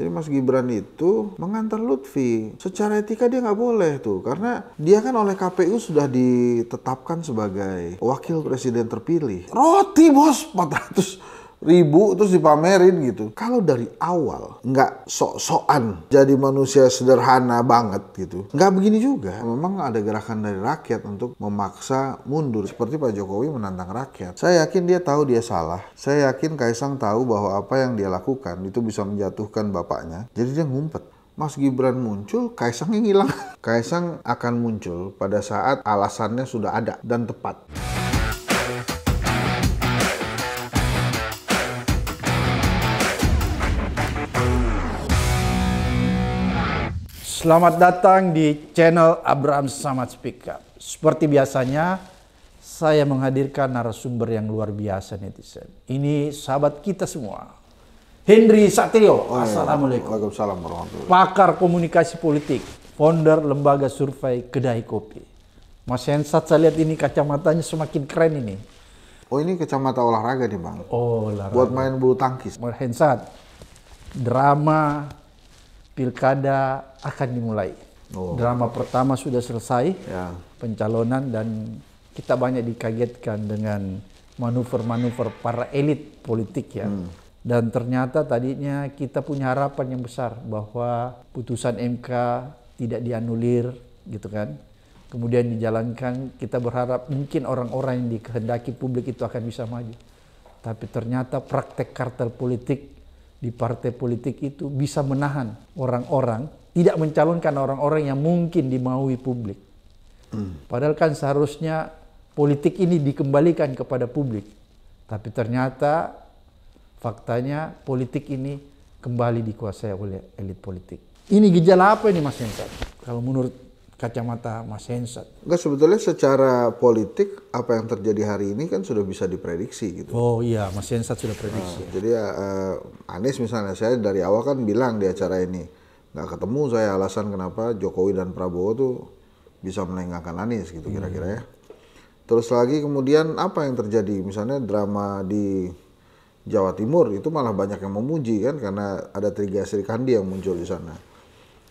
Jadi Mas Gibran itu mengantar Lutfi. Secara etika dia nggak boleh tuh, karena dia kan oleh KPU sudah ditetapkan sebagai wakil presiden terpilih. Roti bos, 400 ribu terus dipamerin gitu. Kalau dari awal nggak sok-sokan jadi manusia sederhana banget gitu. Nggak begini juga. Memang ada gerakan dari rakyat untuk memaksa mundur. Seperti Pak Jokowi menantang rakyat. Saya yakin dia tahu dia salah. Saya yakin Kaisang tahu bahwa apa yang dia lakukan itu bisa menjatuhkan bapaknya. Jadi dia ngumpet. Mas Gibran muncul, Kaisang yang hilang. Kaisang akan muncul pada saat alasannya sudah ada dan tepat. Selamat datang di channel Abraham Samad Speak Up. Seperti biasanya, saya menghadirkan narasumber yang luar biasa netizen. Ini sahabat kita semua. Henry Satrio, oh, iya. Assalamualaikum. Waalaikumsalam Pakar komunikasi politik, founder lembaga survei Kedai Kopi. Mas Hensat, saya lihat ini kacamatanya semakin keren ini. Oh ini kacamata olahraga nih Bang. Oh olahraga. Buat main bulu tangkis. Mas Hensat, drama pilkada akan dimulai. Oh. Drama pertama sudah selesai, ya. pencalonan dan kita banyak dikagetkan dengan manuver-manuver para elit politik ya. Hmm. Dan ternyata tadinya kita punya harapan yang besar bahwa putusan MK tidak dianulir gitu kan. Kemudian dijalankan, kita berharap mungkin orang-orang yang dikehendaki publik itu akan bisa maju. Tapi ternyata praktek kartel politik di partai politik itu bisa menahan orang-orang, tidak mencalonkan orang-orang yang mungkin dimaui publik. Hmm. Padahal kan seharusnya politik ini dikembalikan kepada publik. Tapi ternyata faktanya politik ini kembali dikuasai oleh elit politik. Ini gejala apa ini Mas Hendra? Kalau menurut kacamata Mas Hensat. Enggak sebetulnya secara politik apa yang terjadi hari ini kan sudah bisa diprediksi gitu. Oh iya, Mas Hensat sudah prediksi. Nah, ya. Jadi uh, Anies misalnya saya dari awal kan bilang di acara ini nggak ketemu saya alasan kenapa Jokowi dan Prabowo tuh bisa melenggangkan Anies gitu hmm. kira-kira hmm. ya. Terus lagi kemudian apa yang terjadi misalnya drama di Jawa Timur itu malah banyak yang memuji kan karena ada Triga Sri Kandi yang muncul di sana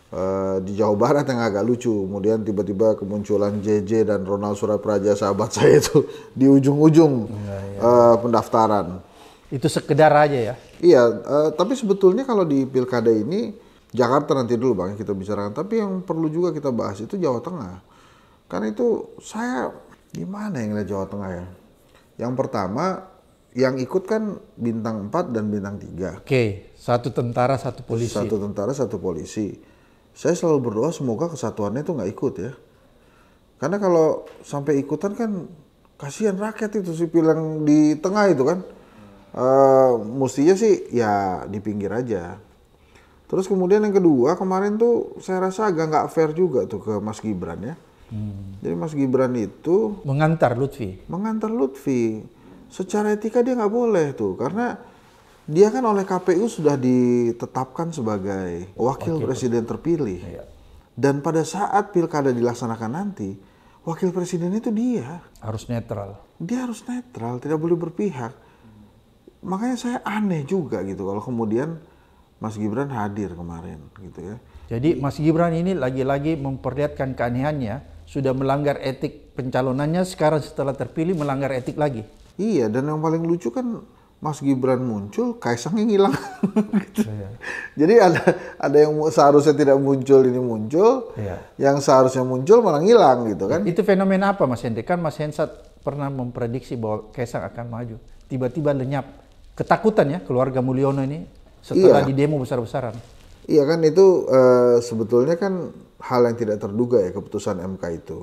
Eh, di Jawa Barat yang agak lucu. Kemudian tiba-tiba kemunculan JJ dan Ronald Surapraja sahabat saya itu di ujung-ujung ya, ya. Uh, pendaftaran. Itu sekedar aja ya? Iya, uh, tapi sebetulnya kalau di pilkada ini Jakarta nanti dulu bang kita bicarakan. Tapi yang perlu juga kita bahas itu Jawa Tengah. Karena itu saya gimana yang ngeliat Jawa Tengah ya? Yang pertama yang ikut kan bintang 4 dan bintang 3. Oke, satu tentara, satu polisi. Satu tentara, satu polisi saya selalu berdoa semoga kesatuannya itu nggak ikut ya. Karena kalau sampai ikutan kan kasihan rakyat itu sipil yang di tengah itu kan. Uh, mestinya sih ya di pinggir aja. Terus kemudian yang kedua kemarin tuh saya rasa agak nggak fair juga tuh ke Mas Gibran ya. Hmm. Jadi Mas Gibran itu mengantar Lutfi. Mengantar Lutfi. Secara etika dia nggak boleh tuh karena dia kan oleh KPU sudah ditetapkan sebagai wakil, wakil presiden terpilih. Iya. Dan pada saat pilkada dilaksanakan nanti, wakil presiden itu dia. Harus netral. Dia harus netral, tidak boleh berpihak. Makanya saya aneh juga gitu kalau kemudian Mas Gibran hadir kemarin gitu ya. Jadi Mas Gibran ini lagi-lagi memperlihatkan keanehannya, sudah melanggar etik pencalonannya, sekarang setelah terpilih melanggar etik lagi. Iya, dan yang paling lucu kan Mas Gibran muncul, Kaisangnya ngilang. gitu. Iya. Jadi ada ada yang seharusnya tidak muncul ini muncul, iya. yang seharusnya muncul malah hilang, gitu kan? Itu fenomena apa Mas Hendy? Kan Mas Hensat pernah memprediksi bahwa Kaisang akan maju, tiba-tiba lenyap. Ketakutan ya keluarga Mulyono ini setelah iya. di demo besar-besaran. Iya kan itu e, sebetulnya kan hal yang tidak terduga ya keputusan MK itu.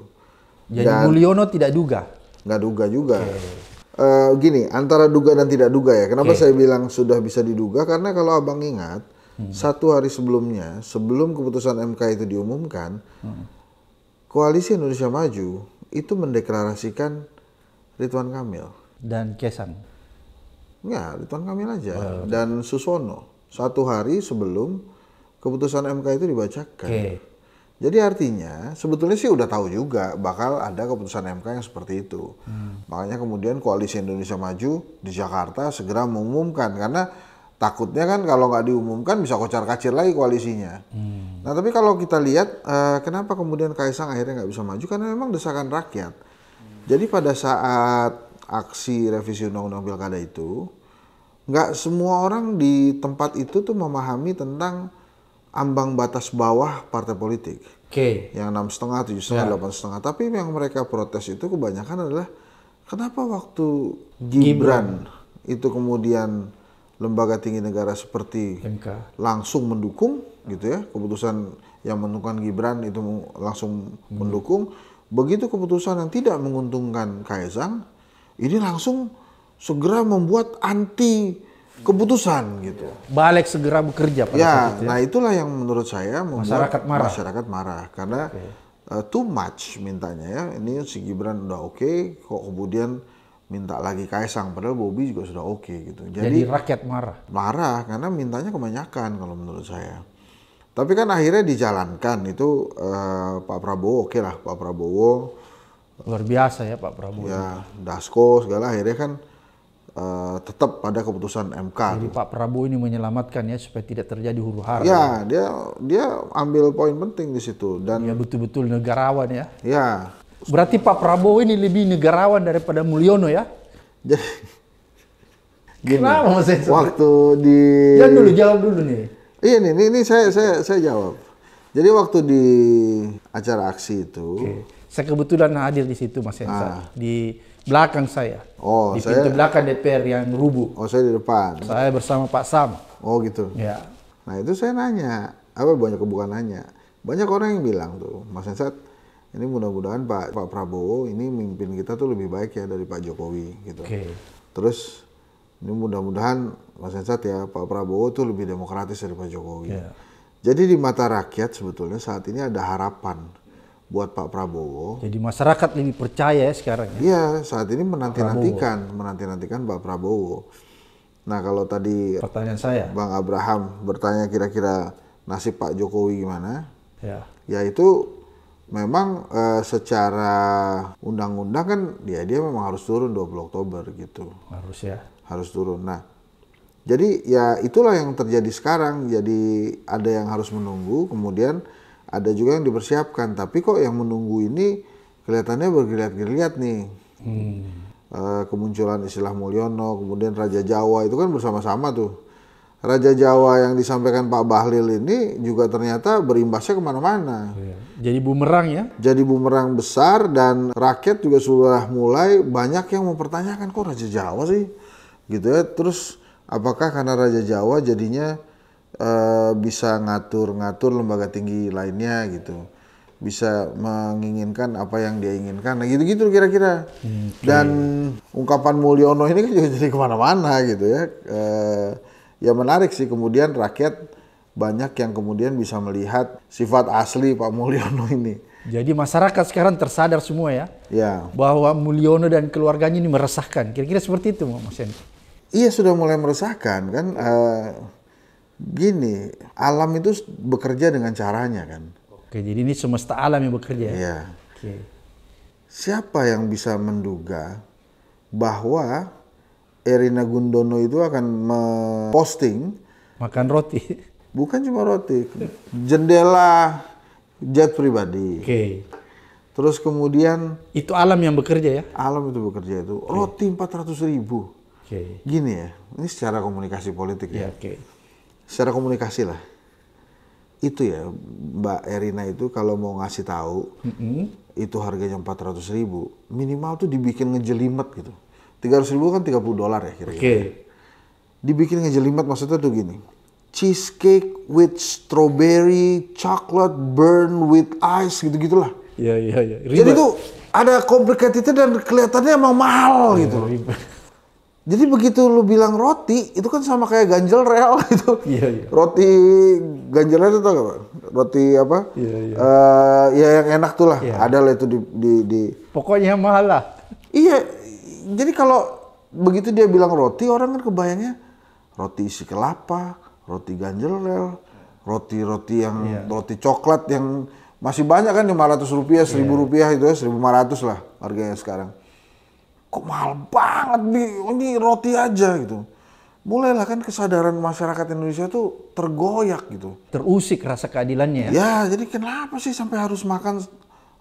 Jadi Dan, Mulyono tidak duga. Nggak duga juga. Okay uh, gini antara duga dan tidak duga ya. Kenapa okay. saya bilang sudah bisa diduga? Karena kalau abang ingat hmm. satu hari sebelumnya, sebelum keputusan MK itu diumumkan, hmm. koalisi Indonesia Maju itu mendeklarasikan Ridwan Kamil dan Kesan? Enggak, Ridwan Kamil aja oh. dan Susono satu hari sebelum keputusan MK itu dibacakan. Okay. Jadi artinya sebetulnya sih udah tahu juga bakal ada keputusan MK yang seperti itu. Hmm. Makanya kemudian koalisi Indonesia Maju di Jakarta segera mengumumkan karena takutnya kan kalau nggak diumumkan bisa kocar kacir lagi koalisinya. Hmm. Nah tapi kalau kita lihat eh, kenapa kemudian Kaisang akhirnya nggak bisa maju karena memang desakan rakyat. Hmm. Jadi pada saat aksi revisi undang-undang pilkada itu nggak semua orang di tempat itu tuh memahami tentang ambang batas bawah partai politik. Oke. Okay. Yang enam setengah, tujuh setengah, ya. delapan setengah. Tapi yang mereka protes itu kebanyakan adalah kenapa waktu Gibran, Gibran. itu kemudian lembaga tinggi negara seperti MK. langsung mendukung, gitu ya, keputusan yang menentukan Gibran itu langsung hmm. mendukung. Begitu keputusan yang tidak menguntungkan Kaisang, ini langsung segera membuat anti keputusan gitu. Balik segera bekerja pada ya, saat itu. Ya, nah itulah yang menurut saya masyarakat marah. Masyarakat marah karena okay. uh, eh, too much mintanya ya. Ini si Gibran udah oke, okay, kok kemudian minta lagi Kaisang padahal Bobby juga sudah oke okay, gitu. Jadi, Jadi rakyat marah. Marah karena mintanya kebanyakan kalau menurut saya. Tapi kan akhirnya dijalankan itu uh, Pak Prabowo oke okay lah Pak Prabowo. Luar biasa ya Pak Prabowo. Ya Dasko segala akhirnya kan uh, tetap pada keputusan MK. Jadi gitu. Pak Prabowo ini menyelamatkan ya supaya tidak terjadi huru hara. Ya, dia dia ambil poin penting di situ dan ya betul-betul negarawan ya. Ya. Berarti Pak Prabowo ini lebih negarawan daripada Mulyono ya? Jadi Kenapa maksudnya? Waktu di Jangan dulu jawab dulu nih. Iya nih, ini, ini saya saya saya jawab. Jadi waktu di acara aksi itu, okay. saya kebetulan hadir di situ Mas Hensa ah. di belakang saya. Oh, di saya... pintu belakang DPR yang rubuh. Oh, saya di depan. Saya bersama Pak Sam. Oh, gitu. Ya. Nah, itu saya nanya, apa banyak bukan nanya. Banyak orang yang bilang tuh, Mas Ensat, ini mudah-mudahan Pak Pak Prabowo ini mimpin kita tuh lebih baik ya dari Pak Jokowi gitu. Okay. Terus ini mudah-mudahan Mas Ensat ya Pak Prabowo tuh lebih demokratis dari Pak Jokowi. Yeah. Jadi di mata rakyat sebetulnya saat ini ada harapan buat Pak Prabowo. Jadi masyarakat lebih percaya ya sekarang. Ya? Iya, saat ini menanti-nantikan, menanti-nantikan Pak Prabowo. Nah kalau tadi pertanyaan saya, Bang Abraham bertanya kira-kira nasib Pak Jokowi gimana? Ya. ya itu memang e, secara undang-undang kan ya, dia memang harus turun 20 Oktober gitu. Harus ya. Harus turun. Nah jadi ya itulah yang terjadi sekarang. Jadi ada yang harus menunggu, kemudian ada juga yang dipersiapkan tapi kok yang menunggu ini kelihatannya bergeliat-geliat nih hmm. e, kemunculan istilah Mulyono kemudian Raja Jawa itu kan bersama-sama tuh Raja Jawa yang disampaikan Pak Bahlil ini juga ternyata berimbasnya kemana-mana. Iya. Jadi bumerang ya? Jadi bumerang besar dan rakyat juga sudah mulai banyak yang mempertanyakan kok Raja Jawa sih, gitu ya. Terus apakah karena Raja Jawa jadinya Eh, bisa ngatur-ngatur lembaga tinggi lainnya gitu bisa menginginkan apa yang dia inginkan nah gitu-gitu kira-kira okay. Hmm, dan ungkapan Mulyono ini kan juga jadi kemana-mana gitu ya e, ya menarik sih kemudian rakyat banyak yang kemudian bisa melihat sifat asli Pak Mulyono ini jadi masyarakat sekarang tersadar semua ya, ya. bahwa Mulyono dan keluarganya ini meresahkan kira-kira seperti itu Mas iya sudah mulai meresahkan kan e, gini, alam itu bekerja dengan caranya kan. Oke, jadi ini semesta alam yang bekerja. Ya? Iya. Oke. Siapa yang bisa menduga bahwa Erina Gundono itu akan memposting makan roti? Bukan cuma roti, jendela jet pribadi. Oke. Terus kemudian itu alam yang bekerja ya? Alam itu bekerja itu. Roti 400 ribu. Oke. Gini ya, ini secara komunikasi politik ya. ya. Oke secara komunikasi lah itu ya Mbak Erina itu kalau mau ngasih tahu mm-hmm. itu harganya ratus ribu minimal tuh dibikin ngejelimet gitu tiga ratus ribu kan tiga puluh dolar ya kira-kira okay. dibikin ngejelimet maksudnya tuh gini cheesecake with strawberry chocolate burn with ice gitu gitulah Iya iya iya. Jadi tuh ada itu dan kelihatannya emang mahal ya, gitu. Ribet. Jadi begitu lu bilang roti, itu kan sama kayak ganjel real gitu. Iya, iya. Roti ganjel itu tau gak, Roti apa? Iya, iya. Uh, ya yang enak tuh lah. Iya. Ada lah itu di, di, di... Pokoknya mahal lah. Iya. Jadi kalau begitu dia bilang roti, orang kan kebayangnya roti isi kelapa, roti ganjel real, roti-roti yang... Iya. Roti coklat yang masih banyak kan 500 rupiah, 1000 iya. rupiah itu, ya, 1500 lah harganya sekarang kok mahal banget bi ini roti aja gitu mulailah kan kesadaran masyarakat Indonesia itu tergoyak gitu terusik rasa keadilannya ya? ya jadi kenapa sih sampai harus makan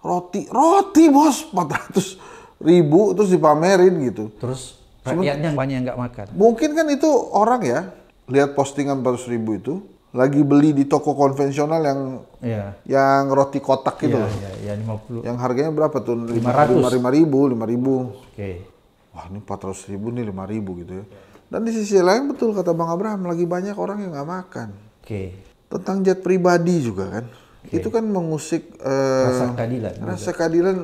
roti roti bos 400 ribu terus dipamerin gitu terus rakyatnya banyak yang nggak makan mungkin kan itu orang ya lihat postingan 400 ribu itu lagi beli di toko konvensional yang yeah. yang roti kotak gitu yeah, loh. yeah, yeah, 50. Yang harganya berapa tuh? 500. 5 ribu, 5 ribu. Oke. Okay. Wah, ini 400 ribu, nih 5 ribu gitu ya. Dan di sisi lain betul kata Bang Abraham, lagi banyak orang yang nggak makan. Oke. Okay. Tentang jet pribadi juga kan. Okay. Itu kan mengusik eh, rasa keadilan. Rasa juga. keadilan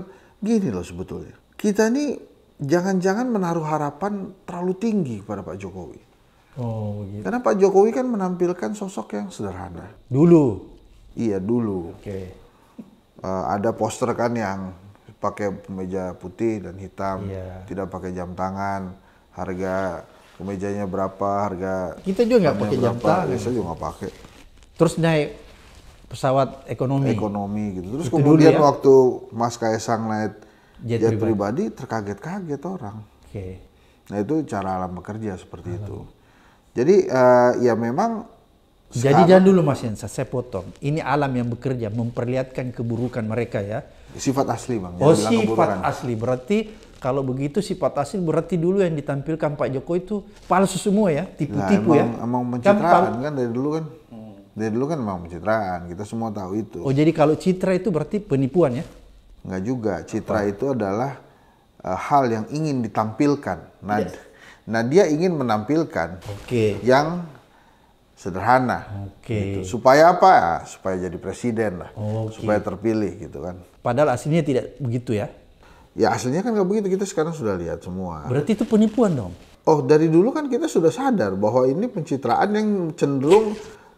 gini loh sebetulnya. Kita nih jangan-jangan menaruh harapan terlalu tinggi kepada Pak Jokowi Oh, gitu. Karena Pak Jokowi kan menampilkan sosok yang sederhana. Dulu. Iya dulu. Oke. Okay. Uh, eh, ada poster kan yang pakai meja putih dan hitam, yeah. tidak pakai jam tangan, harga kemejanya berapa, harga kita juga nggak pakai jam tangan. Ya, saya juga nggak pakai. Terus naik pesawat ekonomi. Ekonomi gitu. Terus Itu kemudian ya? waktu Mas Kaisang naik jet, jet pribadi, pribadi terkaget-kaget orang. Oke. Okay. Nah itu cara alam bekerja seperti alam. itu. Jadi uh, ya memang sekarang, Jadi jangan dulu Mas Yensa, saya potong. Ini alam yang bekerja memperlihatkan keburukan mereka ya. Sifat asli Bang. Oh sifat keburukan. asli, berarti kalau begitu sifat asli berarti dulu yang ditampilkan Pak Jokowi itu palsu semua ya, tipu-tipu nah, ya. Emang pencitraan kan, kan dari dulu kan. Dari dulu kan memang pencitraan, kita semua tahu itu. Oh jadi kalau citra itu berarti penipuan ya? Enggak juga, citra Apa? itu adalah uh, hal yang ingin ditampilkan. Nah, yes Nah, dia ingin menampilkan okay. yang sederhana. Okay. Gitu. Supaya apa? Ya, supaya jadi presiden lah. Okay. Supaya terpilih gitu kan. Padahal aslinya tidak begitu ya? Ya aslinya kan nggak begitu. Kita sekarang sudah lihat semua. Berarti itu penipuan dong? Oh, dari dulu kan kita sudah sadar bahwa ini pencitraan yang cenderung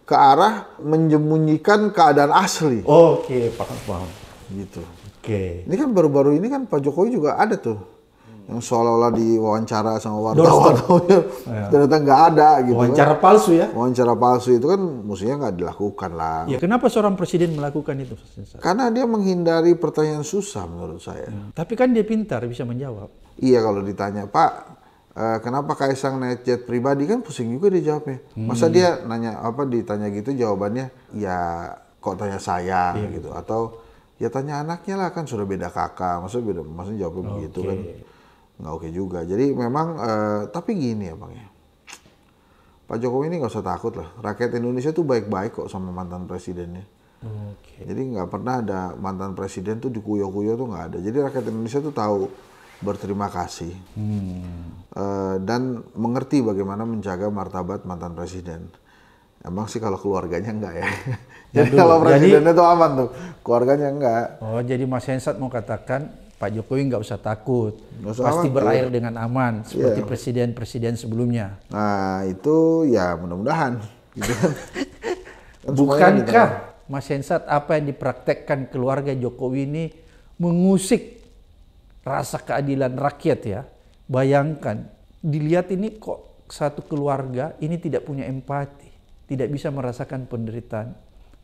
ke arah menyembunyikan keadaan asli. Oke, okay, paham, paham. Gitu. Oke. Okay. Ini kan baru-baru ini kan Pak Jokowi juga ada tuh yang seolah-olah diwawancara sama wartawan ya. Iya. ternyata nggak ada gitu kan. wawancara kan. palsu ya wawancara palsu itu kan mestinya nggak dilakukan lah ya kenapa seorang presiden melakukan itu karena dia menghindari pertanyaan susah menurut saya ya. tapi kan dia pintar bisa menjawab iya kalau ditanya pak eh, kenapa Kaisang naik jet pribadi kan pusing juga dia jawabnya. Hmm. Masa dia nanya apa ditanya gitu jawabannya ya kok tanya saya iya. gitu atau ya tanya anaknya lah kan sudah beda kakak, masa beda maksudnya jawabnya okay. begitu kan nggak oke okay juga. Jadi memang uh, tapi gini ya bang ya, Pak Jokowi ini nggak usah takut lah. Rakyat Indonesia tuh baik-baik kok sama mantan presidennya. Okay. Jadi nggak pernah ada mantan presiden tuh dikuyo-kuyo tuh nggak ada. Jadi rakyat Indonesia tuh tahu berterima kasih hmm. uh, dan mengerti bagaimana menjaga martabat mantan presiden. Emang sih kalau keluarganya enggak ya. jadi kalau presidennya jadi, tuh aman tuh, keluarganya enggak. Oh, jadi Mas Hensat mau katakan Pak Jokowi nggak usah takut, usah pasti aman, berair dengan aman iya. seperti presiden-presiden yeah. sebelumnya. Nah itu ya mudah-mudahan. Gitu. Kan. Kan Bukankah gitu kan. Mas Hensat apa yang dipraktekkan keluarga Jokowi ini mengusik rasa keadilan rakyat ya? Bayangkan, dilihat ini kok satu keluarga ini tidak punya empati, tidak bisa merasakan penderitaan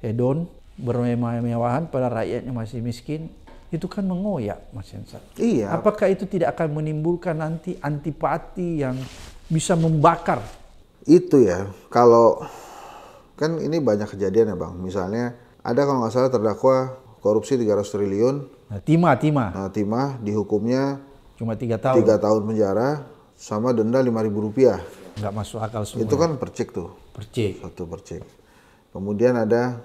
hedon bermewah-mewahan pada rakyatnya masih miskin, itu kan mengoyak Mas Iya. Apakah itu tidak akan menimbulkan nanti antipati yang bisa membakar? Itu ya, kalau kan ini banyak kejadian ya Bang. Misalnya ada kalau nggak salah terdakwa korupsi 300 triliun. Nah, timah, timah. Nah, timah dihukumnya cuma tiga tahun. Tiga tahun penjara sama denda lima ribu rupiah. Nggak masuk akal semua. Itu ya. kan percik tuh. Percik. Satu percik. Kemudian ada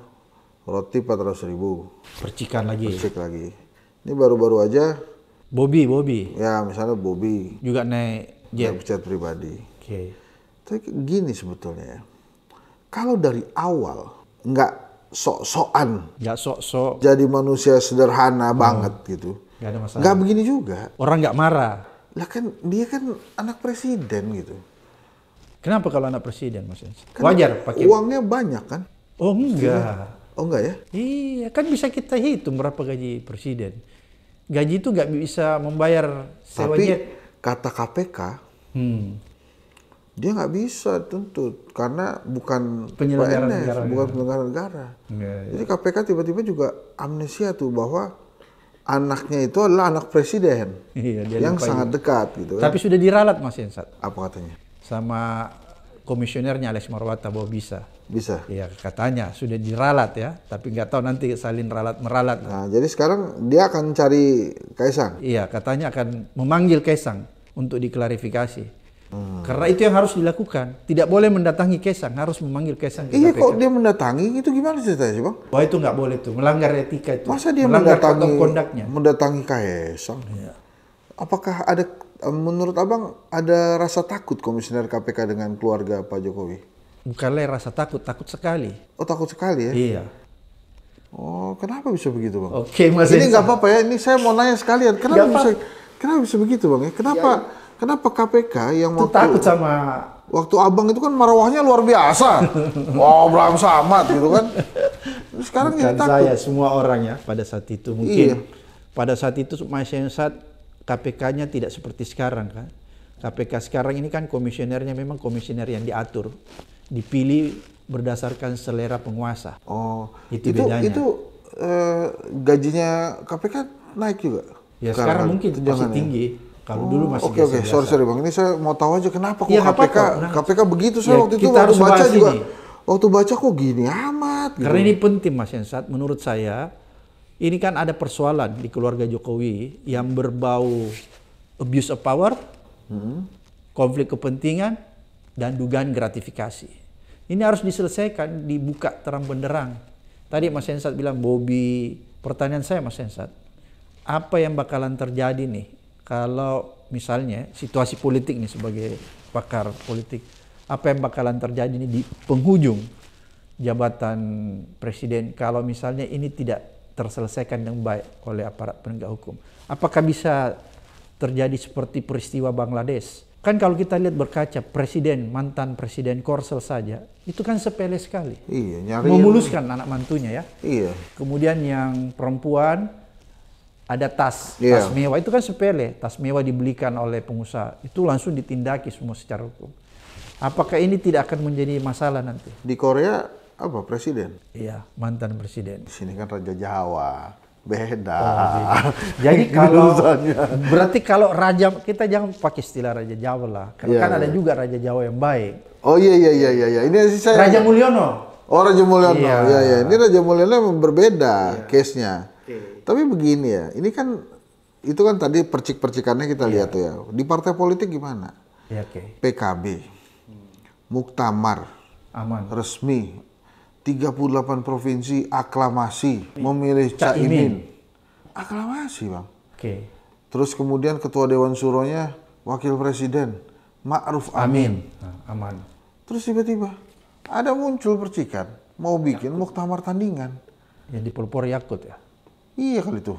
roti 400 ribu. Percikan lagi. Percik lagi ini baru-baru aja. Bobby, Bobby. Ya, misalnya Bobby. Juga naik jet. Naik jet pribadi. Oke. Okay. Tapi gini sebetulnya ya. Kalau dari awal nggak sok-sokan. Nggak sok-sok. Jadi manusia sederhana hmm. banget gitu. Nggak ada masalah. Nggak begini juga. Orang nggak marah. Lah kan dia kan anak presiden gitu. Kenapa kalau anak presiden maksudnya? Kan Wajar pakai uangnya banyak kan? Oh enggak. Iya. Oh enggak ya? Iya, kan bisa kita hitung berapa gaji presiden gaji itu nggak bisa membayar sewa Tapi, kata KPK, hmm. dia nggak bisa tuntut karena bukan penyelenggara PNS, negara, bukan penyelenggara negara. Ya, ya. Jadi KPK tiba-tiba juga amnesia tuh bahwa anaknya itu adalah anak presiden iya, yang sangat dekat gitu. Kan. Tapi sudah diralat Mas Yensat. Apa katanya? Sama komisionernya Alex Marwata bahwa bisa. Bisa. Iya katanya sudah diralat ya, tapi nggak tahu nanti salin ralat meralat. Nah, jadi sekarang dia akan cari Kaisang. Iya katanya akan memanggil Kaisang untuk diklarifikasi. Hmm. Karena itu yang harus dilakukan. Tidak boleh mendatangi Kaisang, harus memanggil Kaisang. Iya kok dia mendatangi itu gimana ceritanya sih bang? Wah itu nggak boleh tuh, melanggar etika itu. Masa dia melanggar mendatangi kondaknya? Mendatangi Kaisang. Iya. Apakah ada menurut abang ada rasa takut komisioner KPK dengan keluarga Pak Jokowi? Bukanlah rasa takut, takut sekali. Oh takut sekali ya? Iya. Oh kenapa bisa begitu bang? Oke okay, mas. Ini nggak apa-apa ya. Ini saya mau nanya sekalian. Kenapa gak bisa? Apa? Kenapa bisa begitu bang? Ya? Kenapa? Ya. ya. Kenapa KPK yang mau? takut sama waktu abang itu kan marawahnya luar biasa. Wah, wow, Abraham gitu kan. sekarang Bukan jadi takut. saya semua orang ya pada saat itu mungkin. Iya. Pada saat itu Mas masyarakat KPK-nya tidak seperti sekarang kan. KPK sekarang ini kan komisionernya memang komisioner yang diatur, dipilih berdasarkan selera penguasa. Oh, itu, itu bedanya. Itu uh, gajinya KPK naik juga. Ya sekarang, sekarang mungkin masih tinggi. Kalau oh, dulu masih Oke okay, oke, okay. sorry sorry Bang. Ini saya mau tahu aja kenapa kok ya, KPK apa, KPK begitu saya ya, waktu itu harus baca juga. Ini. Waktu baca kok gini amat Karena gitu. ini penting Mas Yensat menurut saya ini kan ada persoalan di keluarga Jokowi yang berbau abuse of power, hmm. konflik kepentingan, dan dugaan gratifikasi. Ini harus diselesaikan, dibuka terang benderang. Tadi Mas Hensat bilang, Bobby, pertanyaan saya Mas Hensat, apa yang bakalan terjadi nih kalau misalnya situasi politik nih sebagai pakar politik, apa yang bakalan terjadi nih di penghujung jabatan presiden kalau misalnya ini tidak terselesaikan dengan baik oleh aparat penegak hukum. Apakah bisa terjadi seperti peristiwa Bangladesh? Kan kalau kita lihat berkaca presiden, mantan presiden Korsel saja, itu kan sepele sekali. Iya, nyari memuluskan anak mantunya ya. Iya. Kemudian yang perempuan ada tas, iya. tas mewah itu kan sepele, tas mewah dibelikan oleh pengusaha. Itu langsung ditindaki semua secara hukum. Apakah ini tidak akan menjadi masalah nanti? Di Korea apa presiden? Iya, mantan presiden. Di sini kan Raja Jawa. Beda. Oh, jadi kalau berarti kalau raja kita jangan pakai istilah raja Jawa lah. Karena yeah. kan iya, ada iya. juga raja Jawa yang baik. Oh iya iya iya iya. iya. Ini saya Raja Mulyono. Oh Raja Mulyono. Iya iya. Ini Raja Mulyono berbeda yeah. case-nya. Okay. Tapi begini ya, ini kan itu kan tadi percik-percikannya kita yeah. lihat ya. Di partai politik gimana? Yeah, okay. PKB, hmm. Muktamar, Aman. resmi 38 provinsi aklamasi memilih Cak Imin. Aklamasi, Bang. Oke. Okay. Terus kemudian ketua dewan suronya wakil presiden Ma'ruf Amin. Amin. Nah, aman. Terus tiba-tiba ada muncul percikan mau bikin Yakut. muktamar tandingan. Yang di Pelopor Yakut ya. Iya kali itu.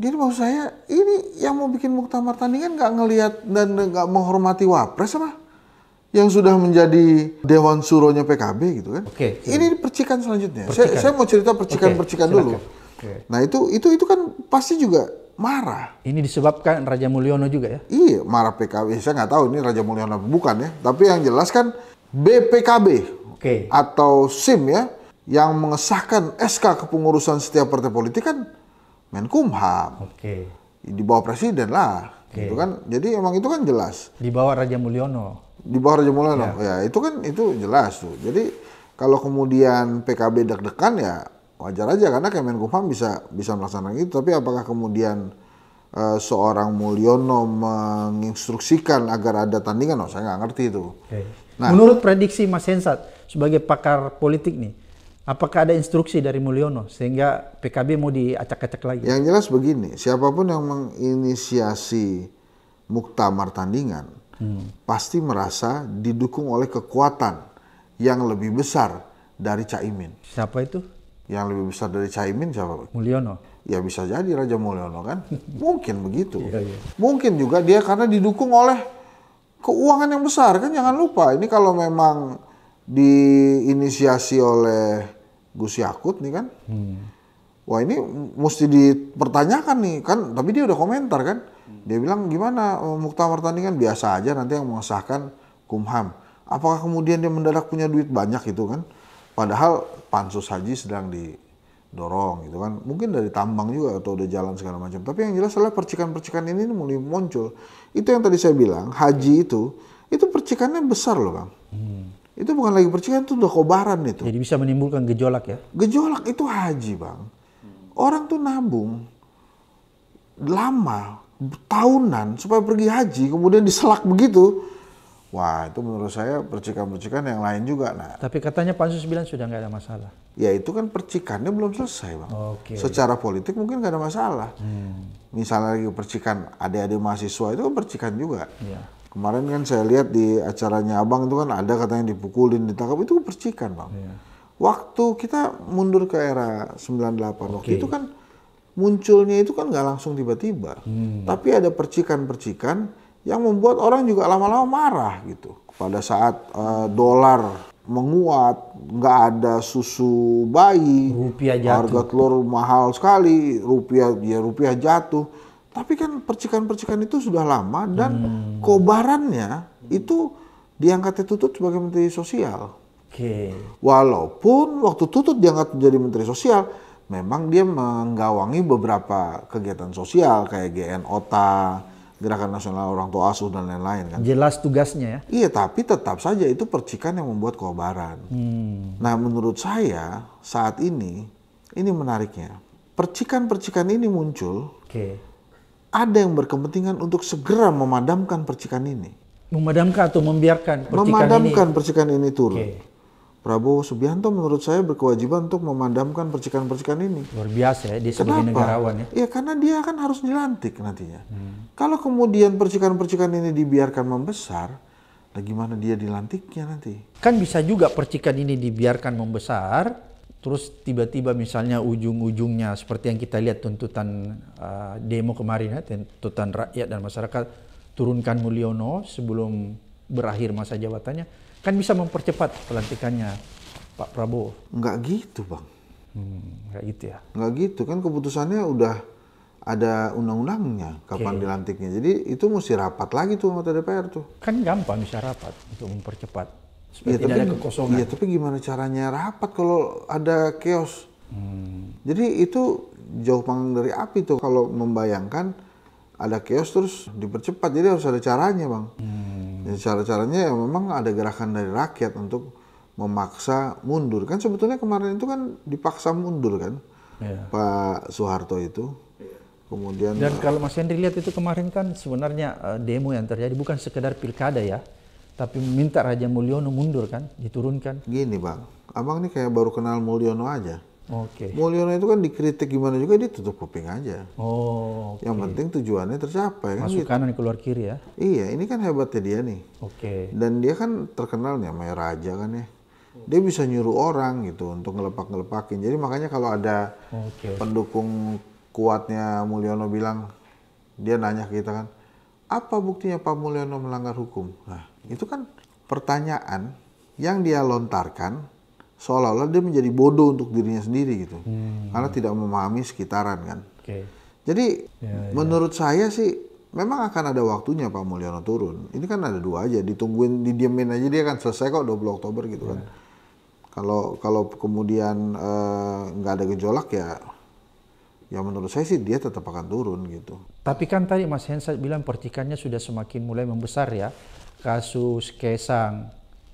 Jadi maksud saya ini yang mau bikin muktamar tandingan nggak ngelihat dan nggak menghormati wapres apa? yang sudah menjadi dewan suronya PKB gitu kan. Oke. Okay, ini percikan selanjutnya. Percikan. Saya, saya mau cerita percikan-percikan okay, percikan dulu. Okay. Nah, itu itu itu kan pasti juga marah. Ini disebabkan Raja Mulyono juga ya? Iya, marah PKB. Saya nggak tahu ini Raja Mulyono bukan ya. Tapi yang jelas kan BPKB okay. atau SIM ya yang mengesahkan SK kepengurusan setiap partai politik kan Menkumham. Oke. Okay. Di bawah presiden lah. Okay. Gitu kan. Jadi emang itu kan jelas. Di bawah Raja Mulyono. Di bawah Raja mula Ya. ya, itu kan itu jelas tuh. Jadi kalau kemudian PKB deg-degan ya wajar aja karena Kemenkumham bisa bisa melaksanakan itu. Tapi apakah kemudian uh, seorang Mulyono menginstruksikan agar ada tandingan? Oh, saya nggak ngerti itu. Okay. Nah, Menurut prediksi Mas Hensat sebagai pakar politik nih, apakah ada instruksi dari Mulyono sehingga PKB mau diacak-acak lagi? Yang jelas begini, siapapun yang menginisiasi muktamar tandingan hmm. pasti merasa didukung oleh kekuatan yang lebih besar dari Caimin. Siapa itu? Yang lebih besar dari Caimin siapa? Mulyono. Ya bisa jadi Raja Mulyono kan. Mungkin begitu. Iya, iya. Mungkin juga dia karena didukung oleh keuangan yang besar kan jangan lupa. Ini kalau memang diinisiasi oleh Gus Yakut nih kan. Hmm. Wah ini mesti dipertanyakan nih kan, tapi dia udah komentar kan. Dia bilang gimana eh, muktamar kan biasa aja nanti yang mengesahkan kumham. Apakah kemudian dia mendadak punya duit banyak gitu kan? Padahal pansus haji sedang didorong gitu kan. Mungkin dari tambang juga atau udah jalan segala macam. Tapi yang jelas adalah percikan-percikan ini mulai muncul. Itu yang tadi saya bilang, haji itu itu percikannya besar loh, kan. Hmm. Itu bukan lagi percikan, itu udah kobaran itu. Jadi bisa menimbulkan gejolak ya? Gejolak itu haji, Bang. Orang tuh nabung lama tahunan supaya pergi haji kemudian diselak begitu wah itu menurut saya percikan-percikan yang lain juga nah tapi katanya pansus 9 sudah nggak ada masalah ya itu kan percikannya belum selesai bang okay. secara politik mungkin nggak ada masalah hmm. misalnya lagi percikan adik-adik mahasiswa itu kan percikan juga yeah. kemarin kan saya lihat di acaranya abang itu kan ada katanya dipukulin ditangkap itu percikan bang yeah. waktu kita mundur ke era 98 okay. waktu itu kan munculnya itu kan nggak langsung tiba-tiba, hmm. tapi ada percikan-percikan yang membuat orang juga lama-lama marah gitu. Pada saat uh, dolar menguat, nggak ada susu bayi, rupiah jatuh. harga telur mahal sekali, rupiah ya rupiah jatuh. Tapi kan percikan-percikan itu sudah lama dan hmm. kobarannya itu diangkat tutut sebagai menteri sosial. Oke. Okay. Walaupun waktu tutut diangkat menjadi menteri sosial, memang dia menggawangi beberapa kegiatan sosial kayak GN OTA, Gerakan Nasional Orang Tua Asuh dan lain-lain kan. Jelas tugasnya ya. Iya, tapi tetap saja itu percikan yang membuat kobaran. Hmm. Nah, menurut saya saat ini ini menariknya. Percikan-percikan ini muncul. Okay. Ada yang berkepentingan untuk segera memadamkan percikan ini. Memadamkan atau membiarkan percikan memadamkan ini. Memadamkan percikan ini turun. Okay. Prabowo Subianto menurut saya berkewajiban untuk memadamkan percikan-percikan ini. Luar biasa ya, dia sebagai Kenapa? negarawan ya. Iya, karena dia kan harus dilantik nantinya. Hmm. Kalau kemudian percikan-percikan ini dibiarkan membesar, nah gimana dia dilantiknya nanti? Kan bisa juga percikan ini dibiarkan membesar, terus tiba-tiba misalnya ujung-ujungnya seperti yang kita lihat tuntutan uh, demo kemarin ya, tuntutan rakyat dan masyarakat turunkan Mulyono sebelum berakhir masa jabatannya Kan bisa mempercepat pelantikannya Pak Prabowo. Enggak gitu, Bang. Hmm, nggak gitu ya? Enggak gitu. Kan keputusannya udah ada undang-undangnya kapan okay. dilantiknya. Jadi itu mesti rapat lagi tuh anggota DPR tuh. Kan gampang bisa rapat untuk mempercepat. Iya tapi, ya, tapi gimana caranya rapat kalau ada chaos? Hmm. Jadi itu jauh panggang dari api tuh kalau membayangkan ada chaos terus dipercepat. Jadi harus ada caranya, Bang. Hmm. Hmm. Cara-caranya ya memang ada gerakan dari rakyat untuk memaksa mundur. Kan sebetulnya kemarin itu kan dipaksa mundur kan yeah. Pak Soeharto itu. Kemudian Dan kalau Mas Henry lihat itu kemarin kan sebenarnya eh, demo yang terjadi bukan sekedar pilkada ya, tapi minta Raja Mulyono mundur kan, diturunkan. Gini Bang, Abang ini kayak baru kenal Mulyono aja. Oke. Okay. Mulyono itu kan dikritik gimana juga dia tutup kuping aja. Oh. Okay. Yang penting tujuannya tercapai kan. Masuk gitu. kanan keluar kiri ya. Iya, ini kan hebatnya dia nih. Oke. Okay. Dan dia kan terkenal nih sama raja kan ya. Dia bisa nyuruh orang gitu untuk ngelepak-ngelepakin. Jadi makanya kalau ada okay. pendukung kuatnya Mulyono bilang dia nanya kita kan, apa buktinya Pak Mulyono melanggar hukum? Nah, itu kan pertanyaan yang dia lontarkan seolah-olah dia menjadi bodoh untuk dirinya sendiri gitu hmm. karena tidak memahami sekitaran kan okay. jadi ya, ya. menurut ya. saya sih memang akan ada waktunya Pak Mulyono turun ini kan ada dua aja ditungguin didiemin aja dia kan selesai kok 20 Oktober gitu kan. ya. kan kalau kalau kemudian eh, nggak uh, ada gejolak ya ya menurut saya sih dia tetap akan turun gitu. Tapi kan tadi Mas Hensat bilang pertikannya sudah semakin mulai membesar ya. Kasus Kesang,